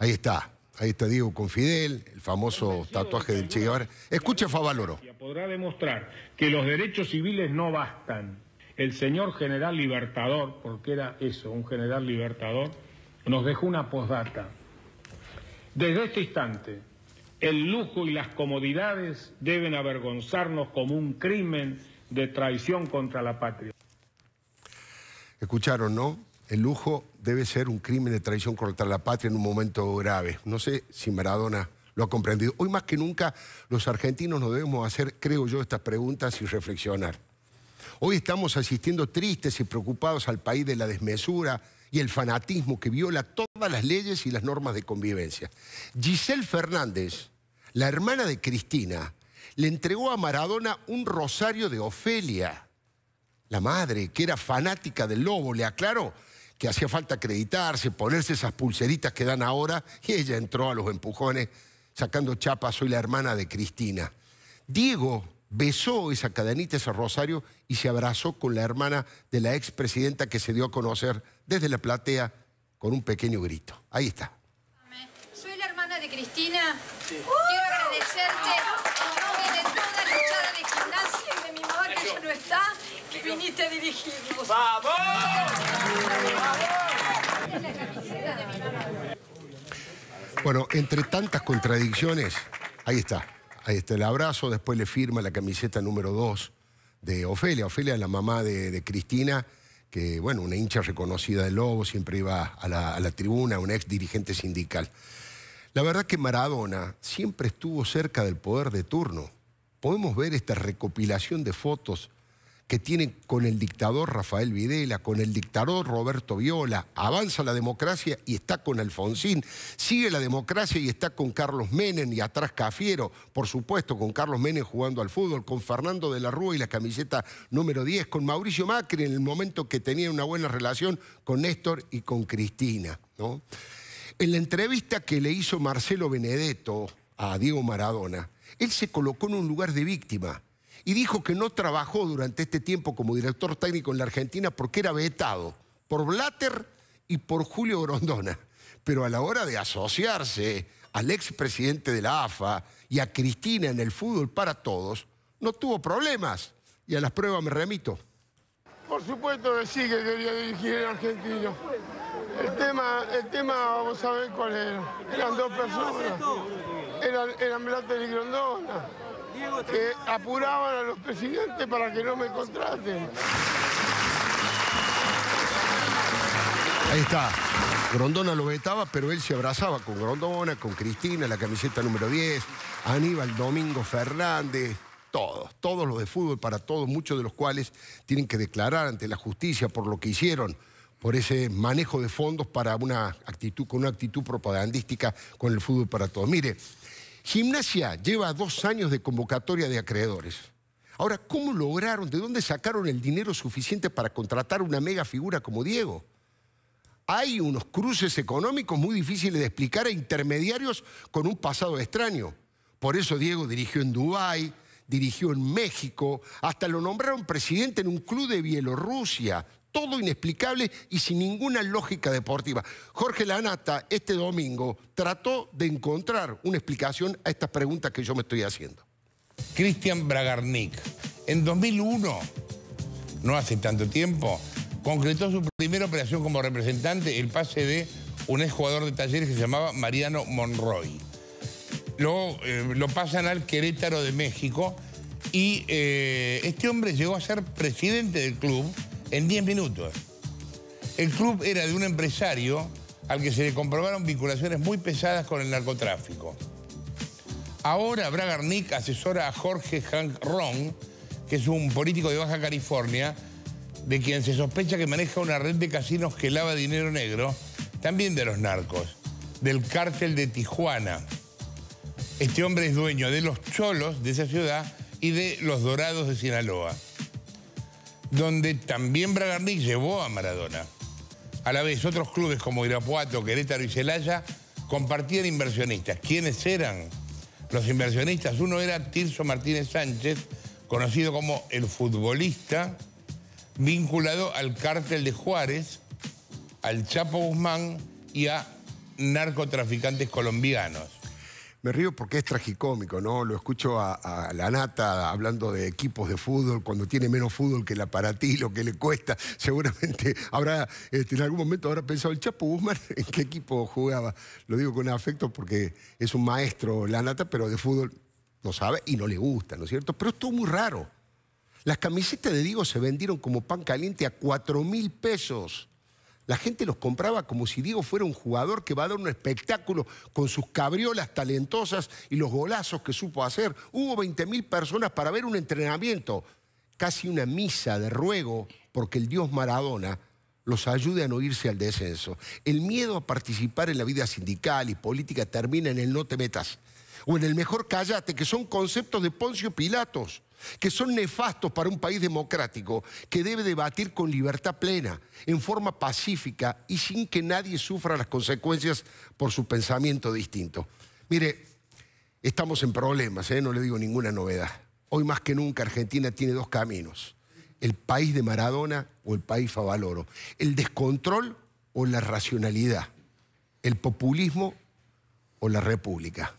Ahí está, ahí está Diego con Fidel, el famoso tatuaje del Che Guevara. Escucha Favaloro. Podrá demostrar que los derechos civiles no bastan. El señor general libertador, porque era eso, un general libertador, nos dejó una postdata. Desde este instante, el lujo y las comodidades deben avergonzarnos como un crimen de traición contra la patria. Escucharon, ¿no? El lujo debe ser un crimen de traición contra la patria en un momento grave. No sé si Maradona lo ha comprendido. Hoy más que nunca los argentinos nos debemos hacer, creo yo, estas preguntas y reflexionar. Hoy estamos asistiendo tristes y preocupados al país de la desmesura, y el fanatismo que viola todas las leyes y las normas de convivencia. Giselle Fernández, la hermana de Cristina, le entregó a Maradona un rosario de Ofelia, la madre, que era fanática del lobo, le aclaró que hacía falta acreditarse, ponerse esas pulseritas que dan ahora, y ella entró a los empujones sacando chapa, soy la hermana de Cristina. Diego besó esa cadenita, ese rosario, y se abrazó con la hermana de la expresidenta que se dio a conocer desde la platea con un pequeño grito. Ahí está. Soy la hermana de Cristina. Quiero agradecerte por viene de toda la charla de gimnasia de mi mamá que ya no está, que viniste a dirigirnos. ¡Vamos! Bueno, entre tantas contradicciones, ahí está. Ahí está el abrazo, después le firma la camiseta número 2 de Ofelia. Ofelia es la mamá de Cristina que, bueno, una hincha reconocida de Lobo, siempre iba a la, a la tribuna, un ex dirigente sindical. La verdad que Maradona siempre estuvo cerca del poder de turno. Podemos ver esta recopilación de fotos que tiene con el dictador Rafael Videla, con el dictador Roberto Viola, avanza la democracia y está con Alfonsín, sigue la democracia y está con Carlos Menem y atrás Cafiero, por supuesto, con Carlos Menem jugando al fútbol, con Fernando de la Rúa y la camiseta número 10, con Mauricio Macri en el momento que tenía una buena relación con Néstor y con Cristina. En la entrevista que le hizo Marcelo Benedetto a Diego Maradona, él se colocó en un lugar de víctima y dijo que no trabajó durante este tiempo como director técnico en la Argentina porque era vetado por Blatter y por Julio Grondona. Pero a la hora de asociarse al expresidente de la AFA y a Cristina en el fútbol para todos, no tuvo problemas. Y a las pruebas me remito. Por supuesto que sí que quería dirigir el argentino. El tema, el tema, vamos a ver cuál era. Eran dos personas. Eran, eran Blatter y Grondona que apuraban a los presidentes para que no me encontrasen. Ahí está. Grondona lo vetaba, pero él se abrazaba con Grondona, con Cristina, la camiseta número 10, Aníbal Domingo Fernández, todos, todos los de fútbol para todos, muchos de los cuales tienen que declarar ante la justicia por lo que hicieron, por ese manejo de fondos para una actitud, con una actitud propagandística con el fútbol para todos. Mire, Gimnasia lleva dos años de convocatoria de acreedores. Ahora, ¿cómo lograron, de dónde sacaron el dinero suficiente para contratar una mega figura como Diego? Hay unos cruces económicos muy difíciles de explicar a e intermediarios con un pasado extraño. Por eso Diego dirigió en Dubái, dirigió en México, hasta lo nombraron presidente en un club de Bielorrusia todo inexplicable y sin ninguna lógica deportiva. Jorge Lanata este domingo trató de encontrar una explicación a estas preguntas que yo me estoy haciendo. Cristian Bragarnik, en 2001, no hace tanto tiempo, concretó su primera operación como representante, el pase de un exjugador de talleres que se llamaba Mariano Monroy. Lo, eh, lo pasan al Querétaro de México y eh, este hombre llegó a ser presidente del club en 10 minutos. El club era de un empresario al que se le comprobaron vinculaciones muy pesadas con el narcotráfico. Ahora Bragarnik asesora a Jorge Hank Ron, que es un político de Baja California, de quien se sospecha que maneja una red de casinos que lava dinero negro, también de los narcos, del cártel de Tijuana. Este hombre es dueño de los cholos de esa ciudad y de los dorados de Sinaloa donde también Bragarní llevó a Maradona. A la vez, otros clubes como Irapuato, Querétaro y Celaya compartían inversionistas. ¿Quiénes eran los inversionistas? Uno era Tirso Martínez Sánchez, conocido como el futbolista, vinculado al cártel de Juárez, al Chapo Guzmán y a narcotraficantes colombianos. Me río porque es tragicómico, ¿no? Lo escucho a, la nata hablando de equipos de fútbol, cuando tiene menos fútbol que el lo que le cuesta. Seguramente habrá, este, en algún momento habrá pensado el Chapo Guzmán en qué equipo jugaba. Lo digo con afecto porque es un maestro la nata, pero de fútbol no sabe y no le gusta, ¿no es cierto? Pero esto es muy raro. Las camisetas de Diego se vendieron como pan caliente a 4 mil pesos. La gente los compraba como si Diego fuera un jugador que va a dar un espectáculo con sus cabriolas talentosas y los golazos que supo hacer. Hubo 20.000 personas para ver un entrenamiento, casi una misa de ruego, porque el Dios Maradona los ayude a no irse al descenso. El miedo a participar en la vida sindical y política termina en el no te metas o en el mejor callate, que son conceptos de Poncio Pilatos que son nefastos para un país democrático que debe debatir con libertad plena, en forma pacífica y sin que nadie sufra las consecuencias por su pensamiento distinto. Mire, estamos en problemas, ¿eh? no le digo ninguna novedad. Hoy más que nunca Argentina tiene dos caminos, el país de Maradona o el país Favaloro, el descontrol o la racionalidad, el populismo o la república.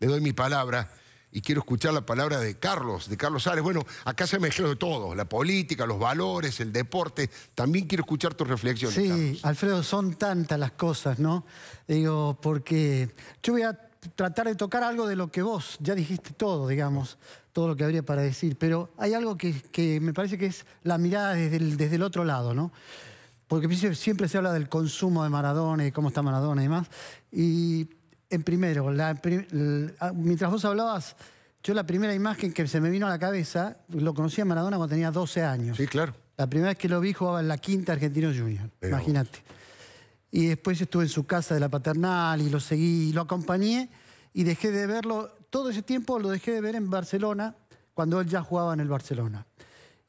Le doy mi palabra y quiero escuchar la palabra de Carlos, de Carlos Ares. Bueno, acá se mezcló de todo, la política, los valores, el deporte. También quiero escuchar tus reflexiones. Sí, Alfredo, son tantas las cosas, ¿no? Digo, porque yo voy a tratar de tocar algo de lo que vos ya dijiste todo, digamos, todo lo que habría para decir, pero hay algo que, que me parece que es la mirada desde el, desde el otro lado, ¿no? Porque siempre se habla del consumo de Maradona y cómo está Maradona y demás. Y en primero, mientras vos hablabas, yo la primera imagen que se me vino a la cabeza, lo conocí a Maradona cuando tenía 12 años. Sí, claro. La primera vez que lo vi jugaba en la quinta Argentino Junior, imagínate. Y después estuve en su casa de la paternal y lo seguí, y lo acompañé y dejé de verlo, todo ese tiempo lo dejé de ver en Barcelona, cuando él ya jugaba en el Barcelona.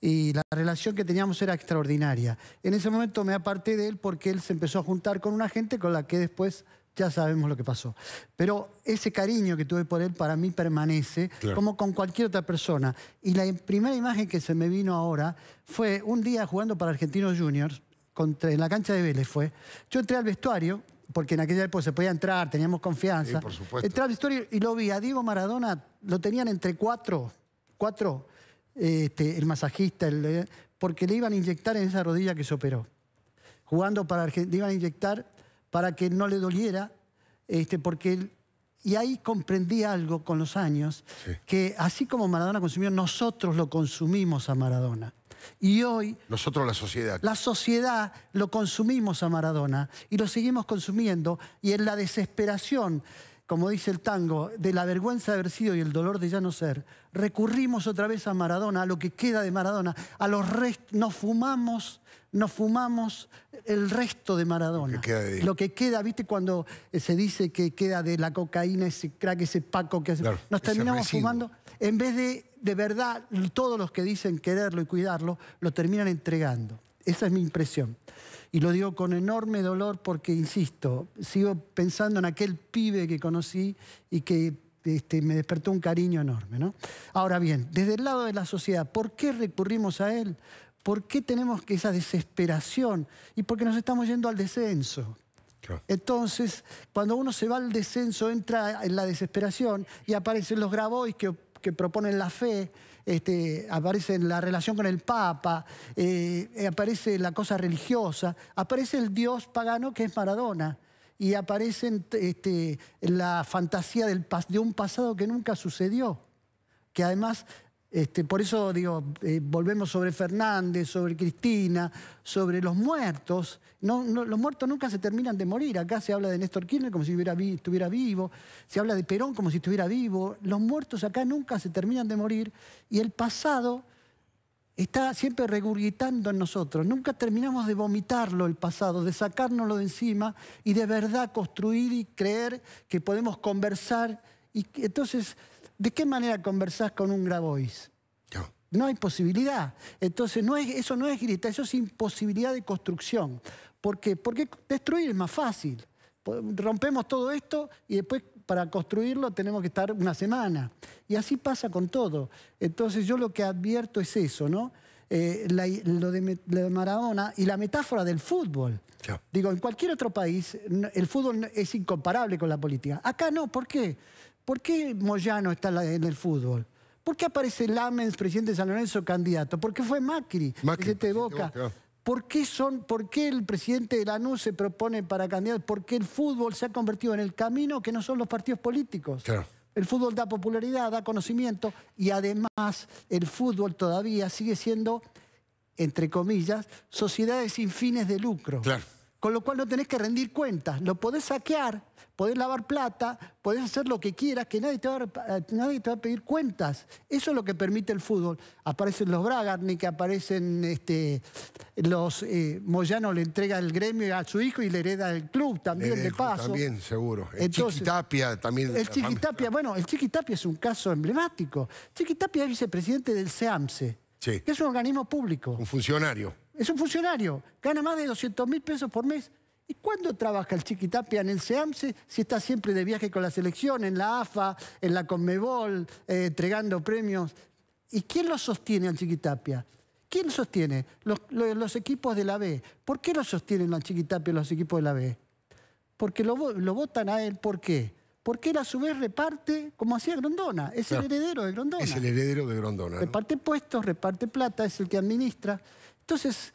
Y la relación que teníamos era extraordinaria. En ese momento me aparté de él porque él se empezó a juntar con una gente con la que después ya sabemos lo que pasó. Pero ese cariño que tuve por él para mí permanece, como con cualquier otra persona. Y la primera imagen que se me vino ahora fue un día jugando para Argentinos Juniors, contra, en la cancha de Vélez fue. Yo entré al vestuario, porque en aquella época se podía entrar, teníamos confianza. Entré al vestuario y lo vi a Diego Maradona, lo tenían entre cuatro, cuatro, este, el masajista, eh, porque le iban a inyectar en esa rodilla que se operó. Jugando para Argentina, iban a inyectar para que no le doliera, este, porque y ahí comprendí algo con los años, que así como Maradona consumió, nosotros lo consumimos a Maradona. Y hoy... Nosotros la sociedad. La sociedad lo consumimos a Maradona y lo seguimos consumiendo y en la desesperación, como dice el tango, de la vergüenza de haber sido y el dolor de ya no ser, recurrimos otra vez a Maradona, a lo que queda de Maradona, a los restos, nos fumamos, nos fumamos el resto de Maradona. Lo que queda, ¿viste? Cuando eh, se dice que queda de la cocaína, ese crack, ese paco que hace... nos terminamos fumando, en vez de, de verdad, todos los que dicen quererlo y cuidarlo, lo terminan entregando. Esa es mi impresión. Y lo digo con enorme dolor porque, insisto, sigo pensando en aquel pibe que conocí y que este, me despertó un cariño enorme. ¿no? Ahora bien, desde el lado de la sociedad, ¿por qué recurrimos a él? ¿Por qué tenemos esa desesperación? Y porque nos estamos yendo al descenso. Entonces, cuando uno se va al descenso, entra en la desesperación y aparecen los grabois que, proponen la fe, este, aparece la relación con el Papa, eh, aparece la cosa religiosa, aparece el Dios pagano que es Maradona y aparece este, la fantasía de un pasado que nunca sucedió. Que además, este, por eso digo, eh, volvemos sobre Fernández, sobre Cristina, sobre los muertos. No, los muertos nunca se terminan de morir. Acá se habla de Néstor Kirchner como si hubiera estuviera vivo, se habla de Perón como si estuviera vivo. Los muertos acá nunca se terminan de morir y el pasado está siempre regurgitando en nosotros. Nunca terminamos de vomitarlo el pasado, de sacárnoslo de encima y de verdad construir y creer que podemos conversar. Y entonces, ¿de qué manera conversás con un Grabois? No. hay posibilidad. Entonces, no es, eso no es gritar, eso es imposibilidad de construcción. ¿Por qué? Porque destruir es más fácil. Rompemos todo esto y después para construirlo tenemos que estar una semana. Y así pasa con todo. Entonces yo lo que advierto es eso, ¿no? Eh, lo, de, la Maradona y la metáfora del fútbol. Digo, en cualquier otro país el fútbol es incomparable con la política. Acá no, ¿por qué? ¿Por qué Moyano está en el fútbol? ¿Por qué aparece Lamens, presidente de San Lorenzo, candidato? ¿Por qué fue Macri, Macri presidente de Boca. ¿Por qué, son, ¿Por qué el presidente de la nu se propone para candidato? ¿Por qué el fútbol se ha convertido en el camino que no son los partidos políticos? Claro. El fútbol da popularidad, da conocimiento y además el fútbol todavía sigue siendo, entre comillas, sociedades sin fines de lucro. Claro. Con lo cual no tenés que rendir cuentas, lo podés saquear, podés lavar plata, podés hacer lo que quieras, que nadie te va a, eh, pedir cuentas. Eso es lo que permite el fútbol. Aparecen los que aparecen este, los... Eh, Moyano le entrega el gremio a su hijo y le hereda el club también, de paso. También, seguro. El Chiquitapia también. El Chiquitapia, bueno, el Chiquitapia es un caso emblemático. Chiquitapia es vicepresidente del SEAMSE, que es un organismo público. Un funcionario. Es un funcionario, gana más de 200 mil pesos por mes. ¿Y cuándo trabaja el Chiquitapia en el SEAMSE si está siempre de viaje con la selección, en la AFA, en la Conmebol, eh, entregando premios? ¿Y quién lo sostiene al Chiquitapia? ¿Quién sostiene? Los, equipos de la B. ¿Por qué lo sostienen al Chiquitapia los equipos de la B? Porque lo, votan a él. ¿Por qué? Porque él a su vez reparte, como hacía Grondona, es el heredero de Grondona. Es el heredero de Grondona. Reparte puestos, reparte plata, es el que administra. Entonces,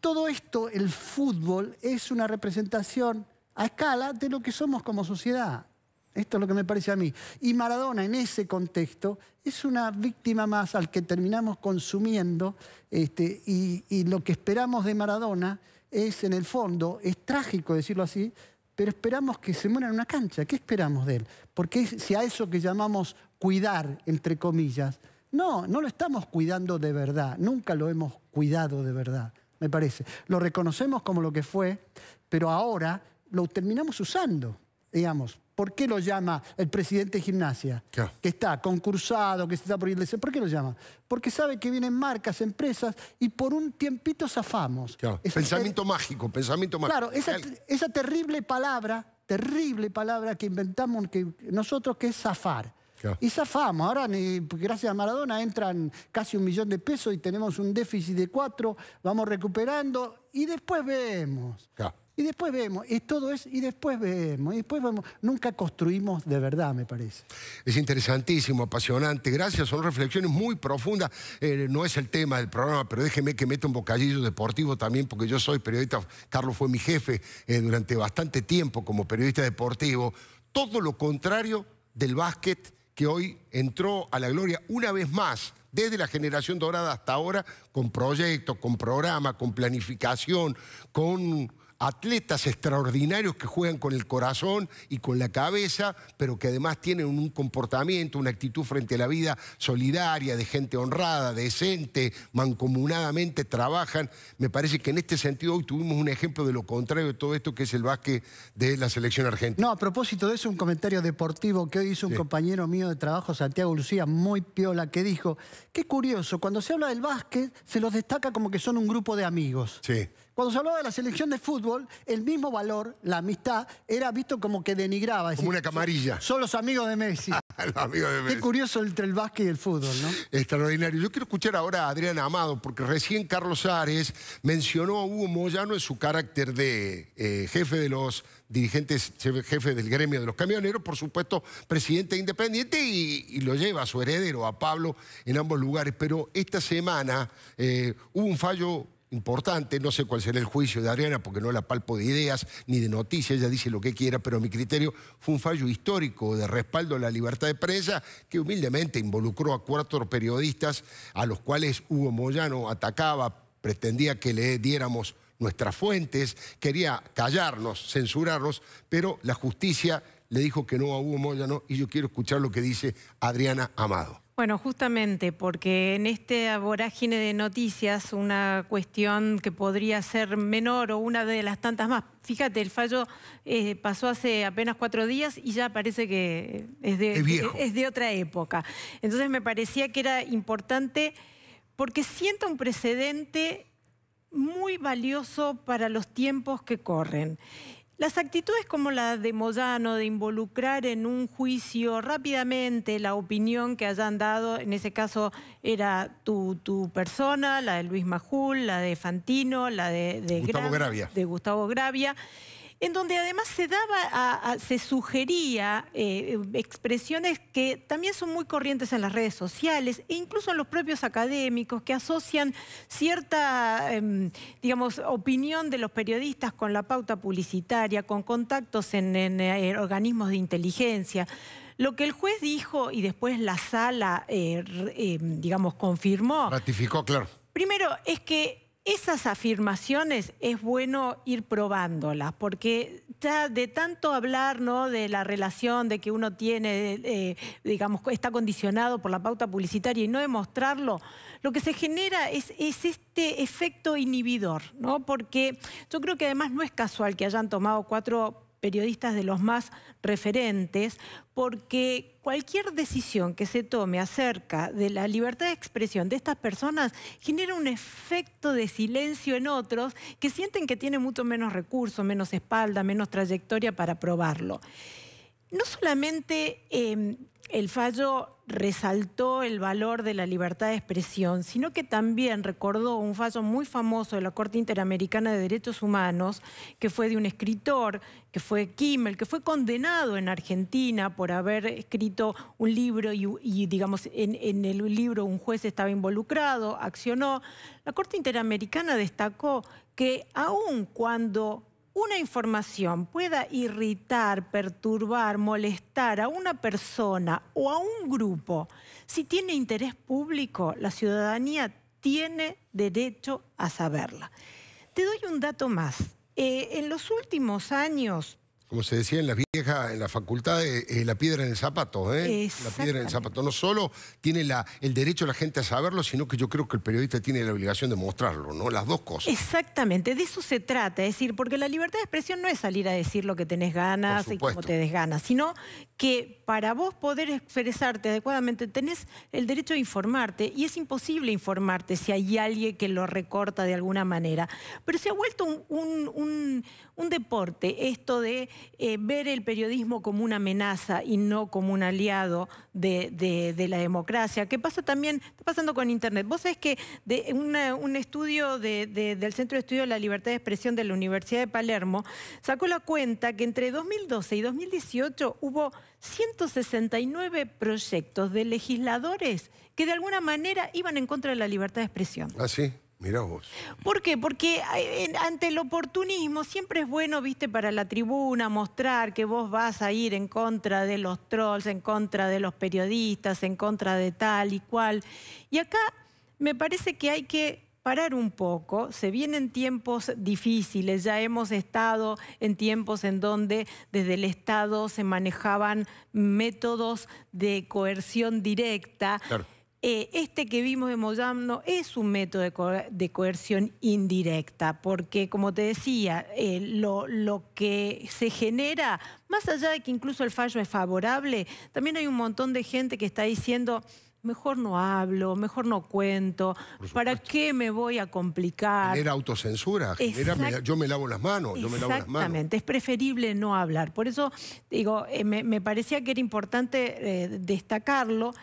todo esto, el fútbol, es una representación a escala de lo que somos como sociedad. Esto es lo que me parece a mí. Y Maradona, en ese contexto, es una víctima más al que terminamos consumiendo este, y, y lo que esperamos de Maradona es, en el fondo, es trágico decirlo así, pero esperamos que se muera en una cancha. ¿Qué esperamos de él? Porque si a eso que llamamos cuidar, entre comillas, no, no lo estamos cuidando de verdad, nunca lo hemos cuidado de verdad, me parece. Lo reconocemos como lo que fue, pero ahora lo terminamos usando, digamos. ¿Por qué lo llama el presidente de gimnasia? Que está concursado, que se está por ¿Por qué lo llama? Porque sabe que vienen marcas, empresas, y por un tiempito zafamos. pensamiento mágico, pensamiento mágico. Claro, esa, terrible palabra, terrible palabra que inventamos que nosotros, que es zafar y Y zafamos, ahora gracias a Maradona entran casi un millón de pesos y tenemos un déficit de cuatro, vamos recuperando y después vemos. Y después vemos, y todo es, y después vemos, y después vemos. Nunca construimos de verdad, me parece. Es interesantísimo, apasionante, gracias, son reflexiones muy profundas. Eh, no es el tema del programa, pero déjeme que meta un bocadillo deportivo también, porque yo soy periodista, Carlos fue mi jefe eh, durante bastante tiempo como periodista deportivo. Todo lo contrario del básquet que hoy entró a la gloria una vez más, desde la generación dorada hasta ahora, con proyectos, con programa, con planificación, con atletas extraordinarios que juegan con el corazón y con la cabeza, pero que además tienen un comportamiento, una actitud frente a la vida solidaria, de gente honrada, decente, mancomunadamente trabajan. Me parece que en este sentido hoy tuvimos un ejemplo de lo contrario de todo esto que es el básquet de la selección argentina. No, a propósito de eso, un comentario deportivo que hoy hizo un compañero mío de trabajo, Santiago Lucía, muy piola, que dijo, qué curioso, cuando se habla del básquet se los destaca como que son un grupo de amigos. Sí. Cuando se hablaba de la selección de fútbol, el mismo valor, la amistad, era visto como que denigraba. como una camarilla. Son, los amigos de Messi. los amigos de Messi. Qué curioso entre el básquet y el fútbol, ¿no? Extraordinario. Yo quiero escuchar ahora a Adrián Amado, porque recién Carlos Ares mencionó a Hugo Moyano en su carácter de eh, jefe de los dirigentes, jefe del gremio de los camioneros, por supuesto, presidente independiente, y, lo lleva a su heredero, a Pablo, en ambos lugares. Pero esta semana eh, hubo un fallo importante, no sé cuál será el juicio de Adriana porque no la palpo de ideas ni de noticias, ella dice lo que quiera, pero mi criterio fue un fallo histórico de respaldo a la libertad de prensa que humildemente involucró a cuatro periodistas a los cuales Hugo Moyano atacaba, pretendía que le diéramos nuestras fuentes, quería callarnos, censurarnos, pero la justicia le dijo que no a Hugo Moyano y yo quiero escuchar lo que dice Adriana Amado. Bueno, justamente porque en este vorágine de noticias, una cuestión que podría ser menor o una de las tantas más. Fíjate, el fallo eh, pasó hace apenas cuatro días y ya parece que es de, es de otra época. Entonces me parecía que era importante porque sienta un precedente muy valioso para los tiempos que corren. Las actitudes como la de Moyano, de involucrar en un juicio rápidamente la opinión que hayan dado, en ese caso era tu, tu persona, la de Luis Majul, la de Fantino, la de, De Gustavo Gravia en donde además se daba, se sugería eh, expresiones que también son muy corrientes en las redes sociales e incluso en los propios académicos que asocian cierta, em, digamos, opinión de los periodistas con la pauta publicitaria, con contactos en, eh, organismos de inteligencia. Lo que el juez dijo y después la sala, eh, em, digamos, confirmó. Ratificó, claro. Primero, es que esas afirmaciones es bueno ir probándolas, porque ya de tanto hablar ¿no? de la relación de que uno tiene, eh, digamos, está condicionado por la pauta publicitaria y no demostrarlo, lo que se genera es, es este efecto inhibidor, ¿no? porque yo creo que además no es casual que hayan tomado cuatro periodistas de los más referentes, porque cualquier decisión que se tome acerca de la libertad de expresión de estas personas genera un efecto de silencio en otros que sienten que tienen mucho menos recurso, menos espalda, menos trayectoria para probarlo. No solamente eh, el fallo resaltó el valor de la libertad de expresión, sino que también recordó un fallo muy famoso de la Corte Interamericana de Derechos Humanos, que fue de un escritor, que fue Kimmel, que fue condenado en Argentina por haber escrito un libro y, digamos, en, en el libro un juez estaba involucrado, accionó. La Corte Interamericana destacó que aun cuando una información pueda irritar, perturbar, molestar a una persona o a un grupo, si tiene interés público, la ciudadanía tiene derecho a saberla. Te doy un dato más. Eh, en los últimos años, como se decía en las viejas, en la facultad, eh, eh, la piedra en el zapato, ¿eh? La piedra en el zapato. No solo tiene el derecho la gente a saberlo, sino que yo creo que el periodista tiene la obligación de mostrarlo, ¿no? Las dos cosas. Exactamente, de eso se trata, es decir, porque la libertad de expresión no es salir a decir lo que tenés ganas y cómo te des ganas, sino que para vos poder expresarte adecuadamente tenés el derecho de informarte y es imposible informarte si hay alguien que lo recorta de alguna manera. Pero se ha vuelto un deporte esto de eh, ver el periodismo como una amenaza y no como un aliado de, la democracia. ¿Qué pasa también? Está pasando con Internet. Vos sabés que de un estudio del Centro de Estudio de la Libertad de Expresión de la Universidad de Palermo sacó la cuenta que entre 2012 y 2018 hubo 169 proyectos de legisladores que de alguna manera iban en contra de la libertad de expresión. así ah, Mira vos. ¿Por qué? Porque eh, ante el oportunismo siempre es bueno, viste, para la tribuna mostrar que vos vas a ir en contra de los trolls, en contra de los periodistas, en contra de tal y cual. Y acá me parece que hay que parar un poco, se vienen tiempos difíciles, ya hemos estado en tiempos en donde desde el Estado se manejaban métodos de coerción directa. Eh, este que vimos de Moyamno es un método de, coerción indirecta, porque como te decía, eh, lo, que se genera, más allá de que incluso el fallo es favorable, también hay un montón de gente que está diciendo mejor no hablo, mejor no cuento, ¿para qué me voy a complicar? ¿Era autocensura, yo me lavo las manos, Exactamente, es preferible no hablar. Por eso, digo, eh, me, parecía que era importante destacarlo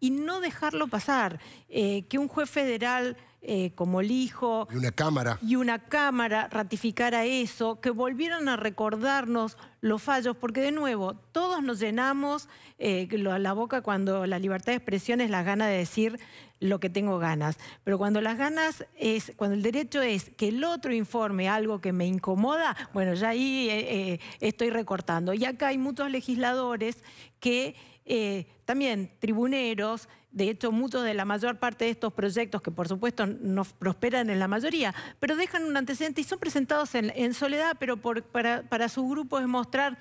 y no dejarlo pasar. Eh, que un juez federal eh, como el hijo... Y una cámara. Y una cámara ratificara eso, que volvieran a recordarnos los fallos, porque de nuevo, todos nos llenamos eh, la boca cuando la libertad de expresión es la gana de decir lo que tengo ganas. Pero cuando las ganas es, cuando el derecho es que el otro informe algo que me incomoda, bueno, ya ahí estoy recortando. Y acá hay muchos legisladores que eh, también tribuneros, de hecho muchos de la mayor parte de estos proyectos, que por supuesto no prosperan en la mayoría, pero dejan un antecedente y son presentados en, soledad, pero para, su grupo es mostrar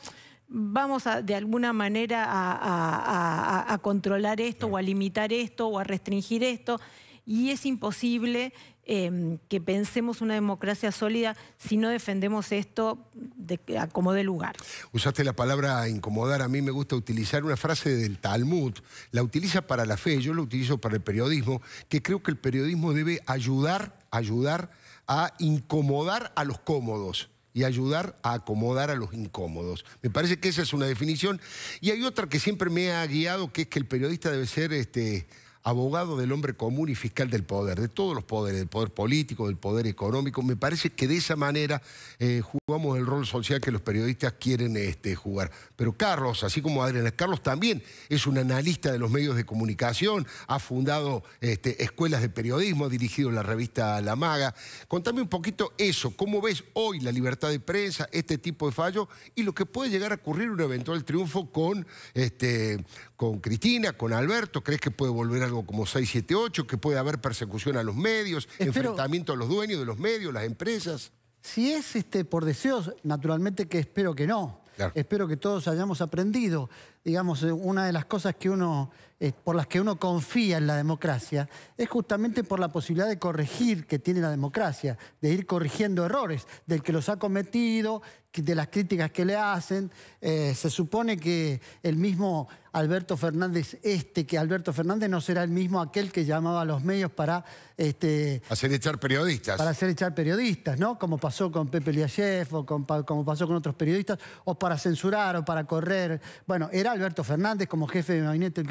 vamos de alguna manera a, controlar esto o a limitar esto o a restringir esto y es imposible Em, que pensemos una democracia sólida si no defendemos esto de, a como de lugar. Usaste la palabra incomodar, a mí me gusta utilizar una frase del Talmud, la utiliza para la fe, yo la utilizo para el periodismo, que creo que el periodismo debe ayudar, ayudar a incomodar a los cómodos y ayudar a acomodar a los incómodos. Me parece que esa es una definición. Y hay otra que siempre me ha guiado, que es que el periodista debe ser este, abogado del hombre común y fiscal del poder, de todos los poderes, del poder político, del poder económico. Me parece que de esa manera eh, jugamos el rol social que los periodistas quieren este, jugar. Pero Carlos, así como Adriana, Carlos también es un analista de los medios de comunicación, ha fundado este, escuelas de periodismo, ha dirigido la revista La Maga. Contame un poquito eso, cómo ves hoy la libertad de prensa, este tipo de fallo y lo que puede llegar a ocurrir un eventual triunfo con, este, con Cristina, con Alberto? ¿Crees que puede volver algo como 678? ¿Que puede haber persecución a los medios, enfrentamiento a los dueños de los medios, las empresas? Si es este, por deseos, naturalmente que espero que no. Espero que todos hayamos aprendido digamos, eh, una de las cosas que uno, eh, por las que uno confía en la democracia es justamente por la posibilidad de corregir que tiene la democracia, de ir corrigiendo errores del que los ha cometido, de las críticas que le hacen. Eh, se supone que el mismo Alberto Fernández, este, que Alberto Fernández no será el mismo aquel que llamaba a los medios para... Este, hacer echar periodistas. Para hacer echar periodistas, ¿no? Como pasó con Pepe Liachef, o como pasó con otros periodistas, o para censurar o para correr. Bueno, era Alberto Fernández como jefe de gabinete en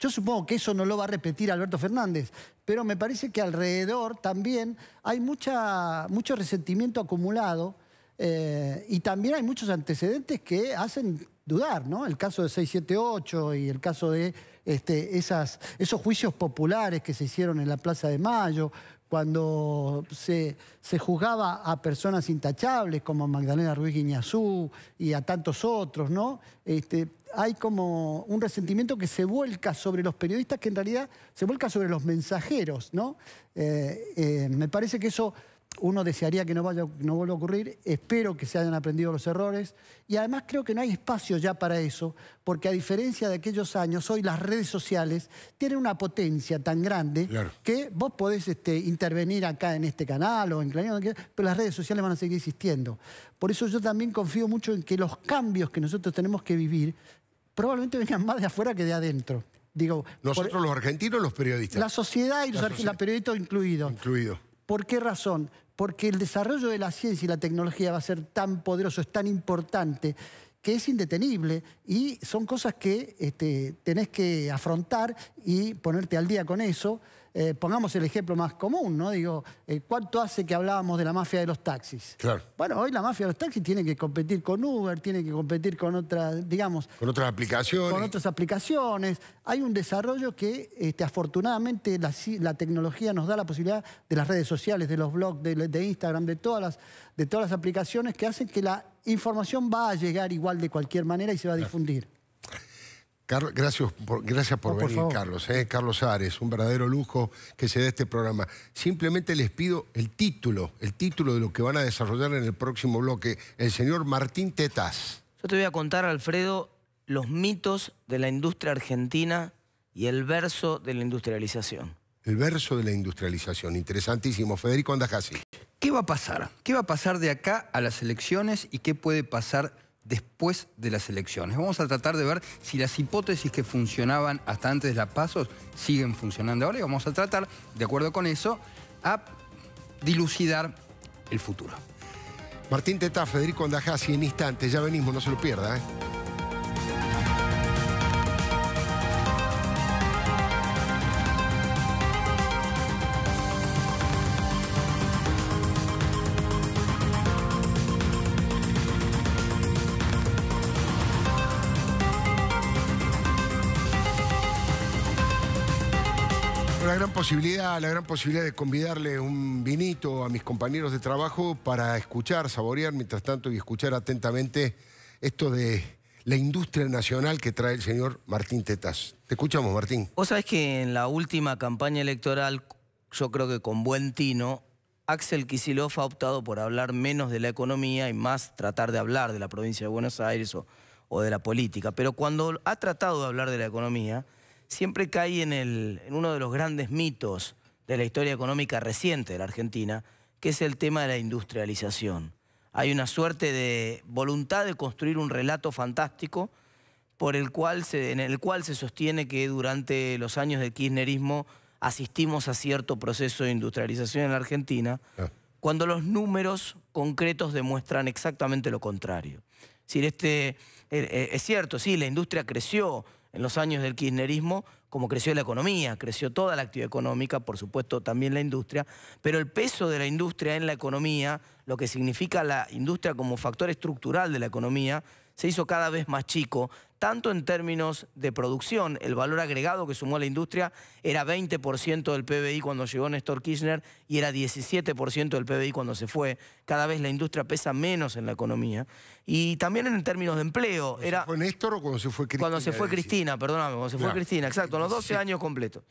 Yo supongo que eso no lo va a repetir Alberto Fernández, pero me parece que alrededor también hay mucha, mucho resentimiento acumulado eh, y también hay muchos antecedentes que hacen dudar, ¿no? El caso de 678 y el caso de este, esas, esos juicios populares que se hicieron en la Plaza de Mayo, cuando se, se, juzgaba a personas intachables como Magdalena Ruiz Guiñazú y a tantos otros, ¿no? Este, hay como un resentimiento que se vuelca sobre los periodistas, que en realidad se vuelca sobre los mensajeros, ¿no? Eh, eh, me parece que eso uno desearía que no, vaya, no vuelva a ocurrir, espero que se hayan aprendido los errores y además creo que no hay espacio ya para eso, porque a diferencia de aquellos años, hoy las redes sociales tienen una potencia tan grande que vos podés este, intervenir acá en este canal o en pero las redes sociales van a seguir existiendo. Por eso yo también confío mucho en que los cambios que nosotros tenemos que vivir probablemente vengan más de afuera que de adentro. Digo, Nosotros los argentinos, los periodistas. La sociedad y los periodistas incluidos. Incluido. ¿Por qué razón? Porque el desarrollo de la ciencia y la tecnología va a ser tan poderoso, es tan importante, que es indetenible y son cosas que este, tenés que afrontar y ponerte al día con eso. Eh, pongamos el ejemplo más común, ¿no? Digo, eh, ¿cuánto hace que hablábamos de la mafia de los taxis? Claro. Bueno, hoy la mafia de los taxis tiene que competir con Uber, tiene que competir con otras, digamos... Con otras aplicaciones. Con otras aplicaciones. Hay un desarrollo que este, afortunadamente la, tecnología nos da la posibilidad de las redes sociales, de los blogs, de, de Instagram, de todas, las, de todas las aplicaciones que hacen que la información va a llegar igual de cualquier manera y se va a difundir gracias por, gracias por venir, Carlos. Eh, Carlos Ares, un verdadero lujo que se dé este programa. Simplemente les pido el título, el título de lo que van a desarrollar en el próximo bloque, el señor Martín Tetaz. Yo te voy a contar, Alfredo, los mitos de la industria argentina y el verso de la industrialización. El verso de la industrialización, interesantísimo. Federico Andajasi. ¿Qué va a pasar? ¿Qué va a pasar de acá a las elecciones y qué puede pasar después de las elecciones. Vamos a tratar de ver si las hipótesis que funcionaban hasta antes de las pasos siguen funcionando ahora y vamos a tratar, de acuerdo con eso, a dilucidar el futuro. Martín Teta, Federico Andajasi, en instantes, ya venimos, no se lo pierda. ¿eh? la gran posibilidad de convidarle un vinito a mis compañeros de trabajo para escuchar, saborear mientras tanto y escuchar atentamente esto de la industria nacional que trae el señor Martín Tetaz. Te escuchamos, Martín. Vos sabés que en la última campaña electoral, yo creo que con buen tino, Axel Kisilov ha optado por hablar menos de la economía y más tratar de hablar de la provincia de Buenos Aires o de la política. Pero cuando ha tratado de hablar de la economía siempre cae en, uno de los grandes mitos de la historia económica reciente de la Argentina, que es el tema de la industrialización. Hay una suerte de voluntad de construir un relato fantástico por el cual se, en el cual se sostiene que durante los años del kirchnerismo asistimos a cierto proceso de industrialización en la Argentina, ah. cuando los números concretos demuestran exactamente lo contrario. Es, este, eh, eh, es cierto, sí, la industria creció, en los años del kirchnerismo, como creció la economía, creció toda la actividad económica, por supuesto también la industria, pero el peso de la industria en la economía, lo que significa la industria como factor estructural de la economía, se hizo cada vez más chico, tanto en términos de producción, el valor agregado que sumó la industria era 20% del PBI cuando llegó Néstor Kirchner y era 17% del PBI cuando se fue. Cada vez la industria pesa menos en la economía. Y también en términos de empleo. era, Néstor o cuando se fue Cristina? Cuando se fue Cristina, perdóname, cuando se fue Cristina, exacto, los 12 años completos.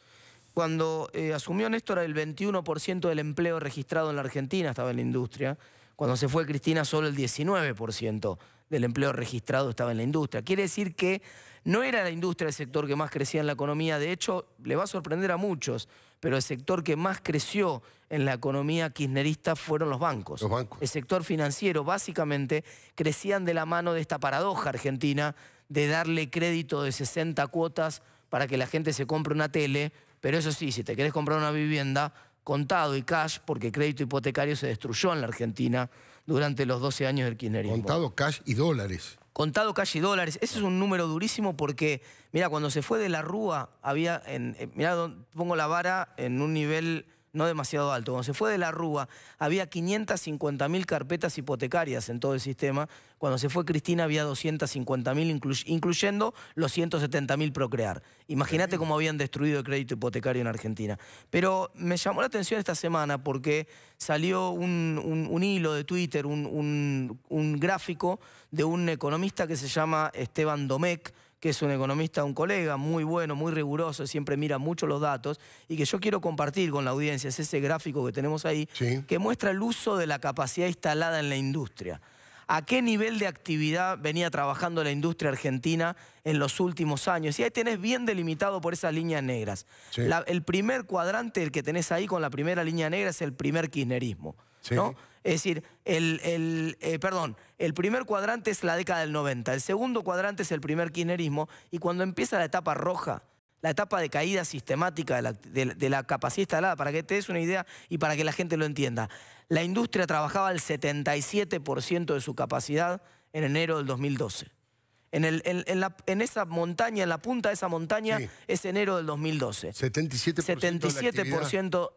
Cuando eh, asumió Néstor el 21% del empleo registrado en la Argentina estaba en la industria. Cuando se fue Cristina solo el 19% del empleo registrado estaba en la industria. Quiere decir que no era la industria el sector que más crecía en la economía, de hecho, le va a sorprender a muchos, pero el sector que más creció en la economía kirchnerista fueron los bancos. El sector financiero, básicamente, crecían de la mano de esta paradoja argentina de darle crédito de 60 cuotas para que la gente se compre una tele, pero eso sí, si te querés comprar una vivienda, contado y cash, porque crédito hipotecario se destruyó en la Argentina durante los 12 años del kirchnerismo. Contado cash y dólares. Contado cash y dólares. Ese es un número durísimo porque, mira, cuando se fue de la Rúa, había, en, eh, mira, pongo la vara en un nivel no demasiado alto. Cuando se fue de la Rúa, había 550.000 carpetas hipotecarias en todo el sistema. Cuando se fue Cristina, había 250.000, incluyendo los 170.000 Procrear. Imagínate cómo habían destruido el crédito hipotecario en Argentina. Pero me llamó la atención esta semana porque salió un, hilo de Twitter, un, un gráfico de un economista que se llama Esteban Domecq, que es un economista, un colega muy bueno, muy riguroso, siempre mira mucho los datos, y que yo quiero compartir con la audiencia, es ese gráfico que tenemos ahí, que muestra el uso de la capacidad instalada en la industria. ¿A qué nivel de actividad venía trabajando la industria argentina en los últimos años? Y ahí tenés bien delimitado por esas líneas negras. el primer cuadrante, el que tenés ahí con la primera línea negra, es el primer kirchnerismo. ¿no? Es decir, el, eh, perdón, el primer cuadrante es la década del 90, el segundo cuadrante es el primer kirchnerismo y cuando empieza la etapa roja, la etapa de caída sistemática de la, de la, capacidad instalada, para que te des una idea y para que la gente lo entienda. La industria trabajaba el 77% de su capacidad en enero del 2012. En, esa montaña, en la punta de esa montaña, es enero del 2012. 77%, 77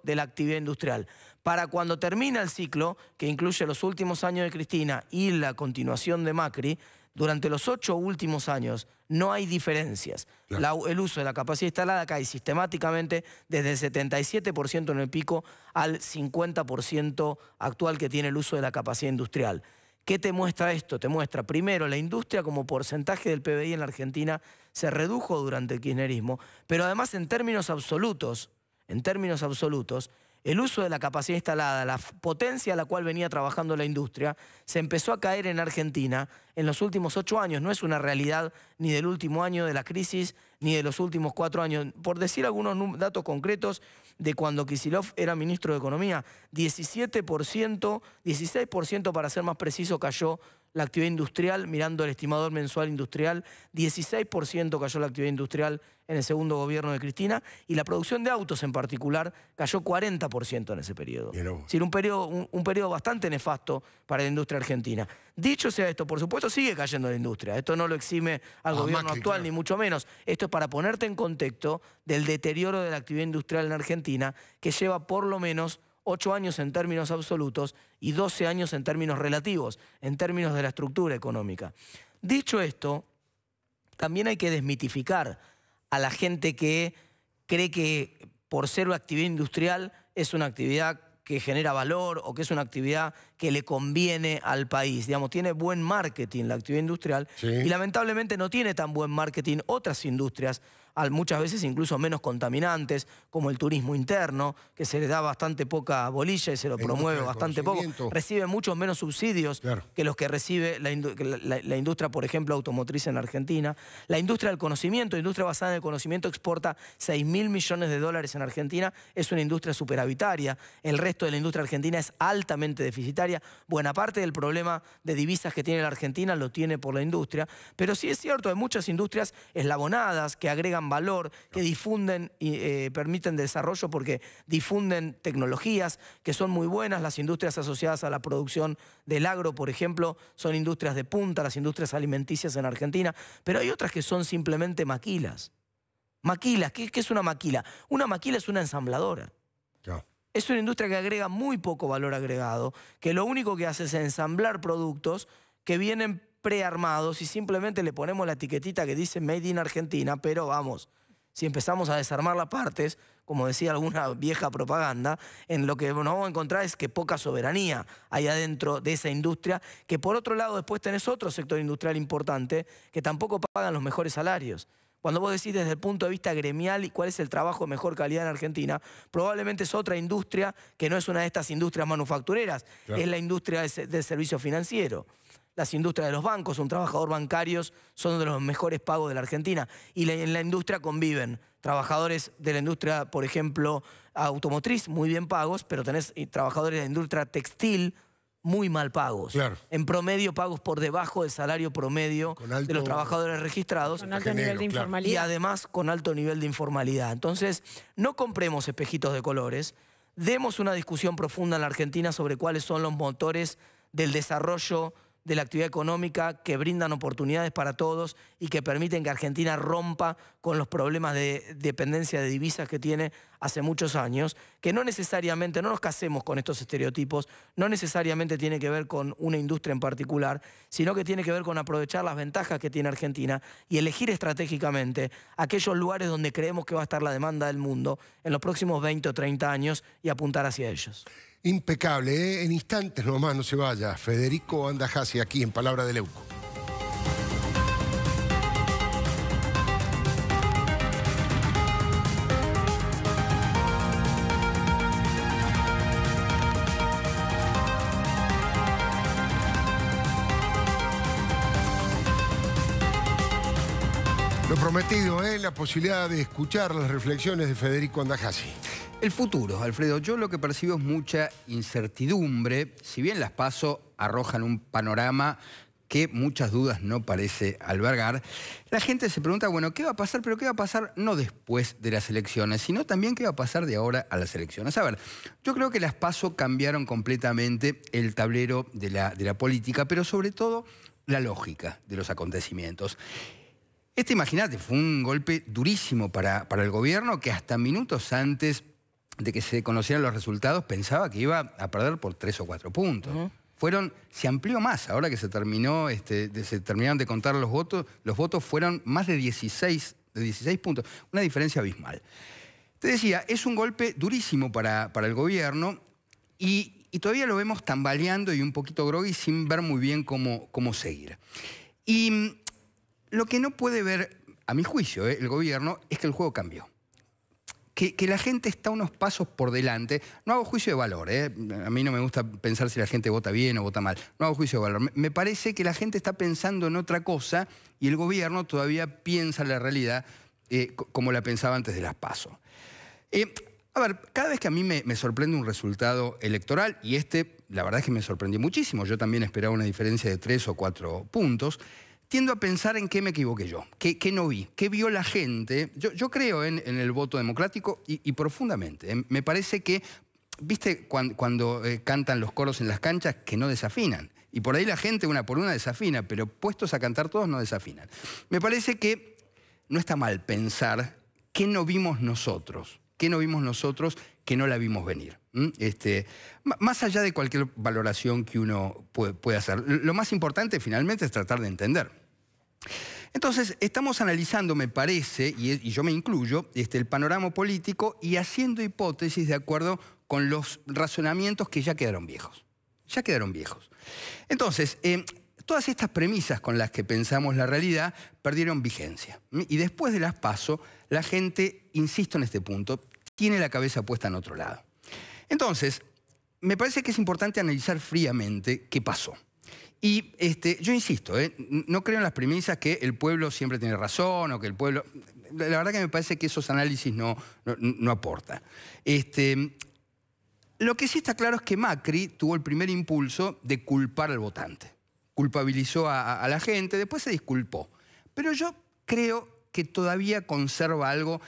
de, la actividad... industrial. Para cuando termina el ciclo, que incluye los últimos años de Cristina y la continuación de Macri, durante los ocho últimos años no hay diferencias. el uso de la capacidad instalada cae sistemáticamente desde el 77% en el pico al 50% actual que tiene el uso de la capacidad industrial. ¿Qué te muestra esto? Te muestra, primero, la industria como porcentaje del PBI en la Argentina se redujo durante el kirchnerismo, pero además en términos absolutos, en términos absolutos, el uso de la capacidad instalada, la potencia a la cual venía trabajando la industria, se empezó a caer en Argentina en los últimos ocho años. No es una realidad ni del último año de la crisis, ni de los últimos cuatro años. Por decir algunos datos concretos, de cuando Kisilov era ministro de Economía. 17%, 16% para ser más preciso, cayó la actividad industrial, mirando el estimador mensual industrial, 16% cayó la actividad industrial en el segundo gobierno de Cristina y la producción de autos en particular cayó 40% en ese periodo. Es decir, un periodo, un, bastante nefasto para la industria argentina. Dicho sea esto, por supuesto sigue cayendo la industria. Esto no lo exime al ah, gobierno actual, ni mucho menos. Esto es para ponerte en contexto del deterioro de la actividad industrial en Argentina que lleva por lo menos 8 años en términos absolutos y 12 años en términos relativos, en términos de la estructura económica. Dicho esto, también hay que desmitificar a la gente que cree que por ser una actividad industrial es una actividad que genera valor o que es una actividad que le conviene al país. Digamos, tiene buen marketing la actividad industrial y lamentablemente no tiene tan buen marketing otras industrias muchas veces incluso menos contaminantes, como el turismo interno, que se le da bastante poca bolilla y se lo promueve bastante poco. Recibe muchos menos subsidios que los que recibe la, industria, por ejemplo, automotriz en Argentina. La industria del conocimiento, industria basada en el conocimiento, exporta 6 mil millones de dólares en Argentina. Es una industria superavitaria. El resto de la industria argentina es altamente deficitaria. Buena parte del problema de divisas que tiene la Argentina lo tiene por la industria. Pero sí es cierto, hay muchas industrias eslabonadas que agregan valor, que difunden y eh, permiten desarrollo porque difunden tecnologías que son muy buenas. Las industrias asociadas a la producción del agro, por ejemplo, son industrias de punta, las industrias alimenticias en Argentina, pero hay otras que son simplemente maquilas. Maquilas, ¿qué, es una maquila? Una maquila es una ensambladora. Es una industria que agrega muy poco valor agregado, que lo único que hace es ensamblar productos que vienen prearmados y simplemente le ponemos la etiquetita que dice Made in Argentina, pero vamos, si empezamos a desarmar las partes, como decía alguna vieja propaganda, en lo que nos vamos a encontrar es que poca soberanía hay adentro de esa industria, que por otro lado después tenés otro sector industrial importante que tampoco pagan los mejores salarios. Cuando vos decís desde el punto de vista gremial cuál es el trabajo de mejor calidad en Argentina, probablemente es otra industria que no es una de estas industrias manufactureras, es la industria del servicio financiero las industrias de los bancos, un trabajador bancario son de los mejores pagos de la Argentina. Y en la industria conviven trabajadores de la industria, por ejemplo, automotriz, muy bien pagos, pero tenés eh, trabajadores de la industria textil muy mal pagos. En promedio pagos por debajo del salario promedio de los trabajadores registrados. Con alto nivel de informalidad. Y además con alto nivel de informalidad. Entonces, no compremos espejitos de colores, demos una discusión profunda en la Argentina sobre cuáles son los motores del desarrollo de la actividad económica, que brindan oportunidades para todos y que permiten que Argentina rompa con los problemas de dependencia de divisas que tiene hace muchos años, que no necesariamente, no nos casemos con estos estereotipos, no necesariamente tiene que ver con una industria en particular, sino que tiene que ver con aprovechar las ventajas que tiene Argentina y elegir estratégicamente aquellos lugares donde creemos que va a estar la demanda del mundo en los próximos 20 o 30 años y apuntar hacia ellos. Impecable, ¿eh? en instantes nomás no se vaya. Federico Andajasi aquí en Palabra del Euco. Lo prometido, es ¿eh? la posibilidad de escuchar las reflexiones de Federico Andajasi. El futuro, Alfredo, yo lo que percibo es mucha incertidumbre, si bien las paso arrojan un panorama que muchas dudas no parece albergar, la gente se pregunta, bueno, ¿qué va a pasar? Pero ¿qué va a pasar no después de las elecciones, sino también qué va a pasar de ahora a las elecciones? A ver, yo creo que las paso cambiaron completamente el tablero de la, de la política, pero sobre todo la lógica de los acontecimientos. Este, imagínate, fue un golpe durísimo para, para el gobierno que hasta minutos antes de que se conocieran los resultados, pensaba que iba a perder por tres o cuatro puntos. Fueron, se amplió más, ahora que se terminó, este, se terminaron de contar los votos, los votos fueron más de 16, de 16 puntos, una diferencia abismal. Te decía, es un golpe durísimo para, para el gobierno y, todavía lo vemos tambaleando y un poquito groggy sin ver muy bien cómo, cómo seguir. Y mm, lo que no puede ver, a mi juicio, eh, el gobierno, es que el juego cambió que, la gente está unos pasos por delante. No hago juicio de valor, ¿eh? a mí no me gusta pensar si la gente vota bien o vota mal. No hago juicio de valor. Me, parece que la gente está pensando en otra cosa y el gobierno todavía piensa la realidad eh, como la pensaba antes de las pasos. Eh, a ver, cada vez que a mí me, me, sorprende un resultado electoral, y este, la verdad es que me sorprendió muchísimo, yo también esperaba una diferencia de tres o cuatro puntos, tiendo a pensar en qué me equivoqué yo, qué, no vi, qué vio la gente. Yo, creo en, el voto democrático y, profundamente. Eh, me parece que, viste cuando, eh, cantan los coros en las canchas que no desafinan. Y por ahí la gente una por una desafina, pero puestos a cantar todos no desafinan. Me parece que no está mal pensar qué no vimos nosotros, qué no vimos nosotros que no la vimos venir. Este, más allá de cualquier valoración que uno pueda hacer, lo más importante finalmente es tratar de entender. Entonces, estamos analizando, me parece, y, yo me incluyo, este, el panorama político y haciendo hipótesis de acuerdo con los razonamientos que ya quedaron viejos. Ya quedaron viejos. Entonces, eh, todas estas premisas con las que pensamos la realidad perdieron vigencia. Y después de las paso, la gente, insisto en este punto, tiene la cabeza puesta en otro lado. Entonces, me parece que es importante analizar fríamente qué pasó. Y este, yo insisto, ¿eh? no creo en las premisas que el pueblo siempre tiene razón o que el pueblo... La verdad que me parece que esos análisis no, no, aportan. Este, lo que sí está claro es que Macri tuvo el primer impulso de culpar al votante. Culpabilizó a, la gente, después se disculpó. Pero yo creo que todavía conserva algo,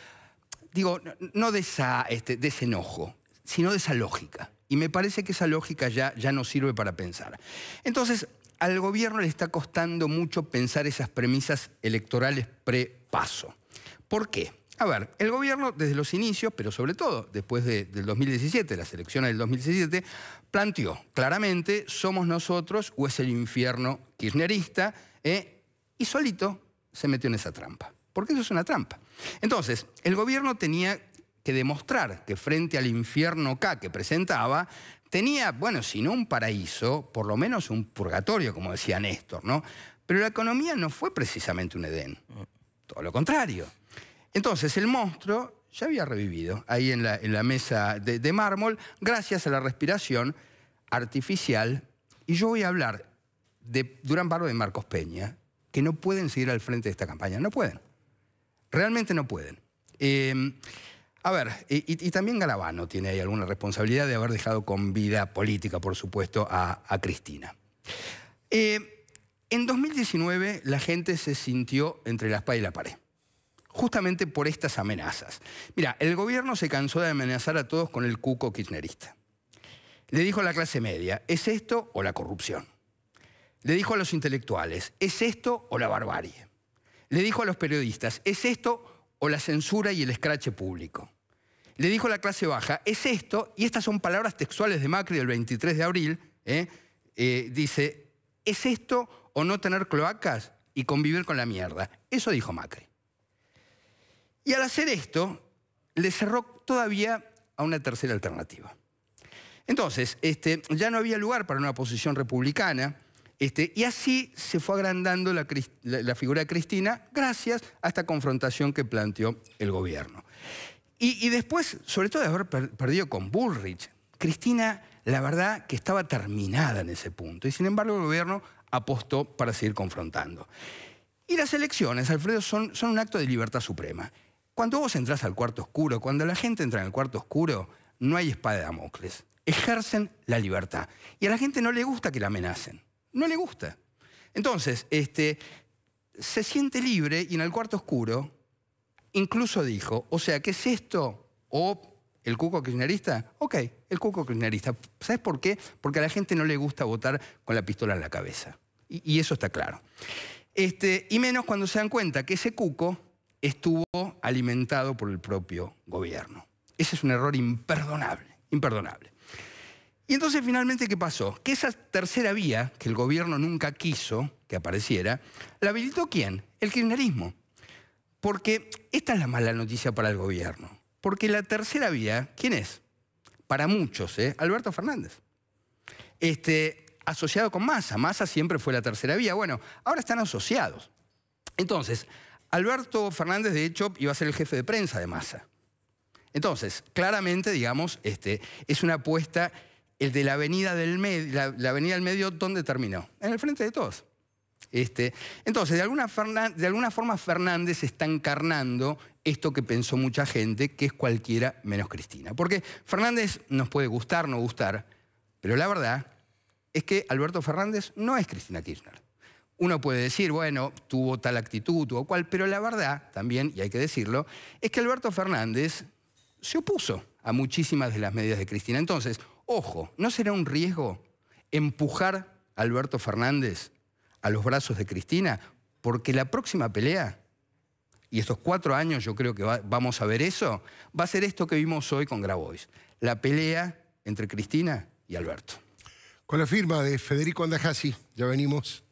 digo, no este, de, ese enojo, sino de esa lógica. Y me parece que esa lógica ya, ya no sirve para pensar. Entonces, al gobierno le está costando mucho pensar esas premisas electorales pre-paso. ¿Por qué? A ver, el gobierno desde los inicios, pero sobre todo después del 2017, las elecciones del 2017, planteó claramente, somos nosotros o es el infierno kirchnerista, eh, y solito se metió en esa trampa. Porque eso es una trampa. Entonces, el gobierno tenía que demostrar que frente al infierno K que presentaba, tenía, bueno, si no un paraíso, por lo menos un purgatorio, como decía Néstor, ¿no? Pero la economía no fue precisamente un Edén, todo lo contrario. Entonces, el monstruo ya había revivido ahí en la, en la mesa de, mármol gracias a la respiración artificial. Y yo voy a hablar de Durán Barro y Marcos Peña, que no pueden seguir al frente de esta campaña, no pueden. Realmente no pueden. Eh, a ver, y, también Galabano tiene ahí alguna responsabilidad de haber dejado con vida política, por supuesto, a, Cristina. Eh, en 2019 la gente se sintió entre la espada y la pared, justamente por estas amenazas. Mira, el gobierno se cansó de amenazar a todos con el cuco kirchnerista. Le dijo a la clase media, ¿es esto o la corrupción? Le dijo a los intelectuales, ¿es esto o la barbarie? Le dijo a los periodistas, ¿es esto o la censura y el escrache público. Le dijo la clase baja, es esto, y estas son palabras textuales de Macri del 23 de abril, ¿eh? Eh, dice, ¿es esto o no tener cloacas y convivir con la mierda? Eso dijo Macri. Y al hacer esto, le cerró todavía a una tercera alternativa. Entonces, este, ya no había lugar para una posición republicana, este, y así se fue agrandando la, figura de Cristina gracias a esta confrontación que planteó el gobierno. Y, después, sobre todo de haber perdido con Bullrich, Cristina, la verdad que estaba terminada en ese punto. Y sin embargo el gobierno apostó para seguir confrontando. Y las elecciones, Alfredo, son, son un acto de libertad suprema. Cuando vos entras al cuarto oscuro, cuando la gente entra en el cuarto oscuro, no hay espada de Damocles. Ejercen la libertad. Y a la gente no le gusta que la amenacen no le gusta. Entonces, este, se siente libre y en el cuarto oscuro incluso dijo, o sea, ¿qué es esto? O el cuco kirchnerista, ok, el cuco kirchnerista. ¿Sabes por qué? Porque a la gente no le gusta votar con la pistola en la cabeza. Y, y eso está claro. Este, y menos cuando se dan cuenta que ese cuco estuvo alimentado por el propio gobierno. Ese es un error imperdonable, imperdonable. Y entonces finalmente, ¿qué pasó? Que esa tercera vía, que el gobierno nunca quiso que apareciera, la habilitó quién? El kirchnerismo. Porque esta es la mala noticia para el gobierno. Porque la tercera vía, ¿quién es? Para muchos, ¿eh? Alberto Fernández. Este, asociado con Massa. Massa siempre fue la tercera vía. Bueno, ahora están asociados. Entonces, Alberto Fernández, de hecho, iba a ser el jefe de prensa de Massa. Entonces, claramente, digamos, este, es una apuesta el de la avenida del, medio, la, avenida del medio, ¿dónde terminó? En el frente de todos. Este, entonces, de alguna, de alguna, forma Fernández está encarnando esto que pensó mucha gente, que es cualquiera menos Cristina. Porque Fernández nos puede gustar, no gustar, pero la verdad es que Alberto Fernández no es Cristina Kirchner. Uno puede decir, bueno, tuvo tal actitud, o cual, pero la verdad también, y hay que decirlo, es que Alberto Fernández se opuso a muchísimas de las medidas de Cristina. Entonces, Ojo, ¿no será un riesgo empujar a Alberto Fernández a los brazos de Cristina? Porque la próxima pelea, y estos cuatro años yo creo que vamos a ver eso, va a ser esto que vimos hoy con Grabois, la pelea entre Cristina y Alberto. Con la firma de Federico Andajasi, ya venimos.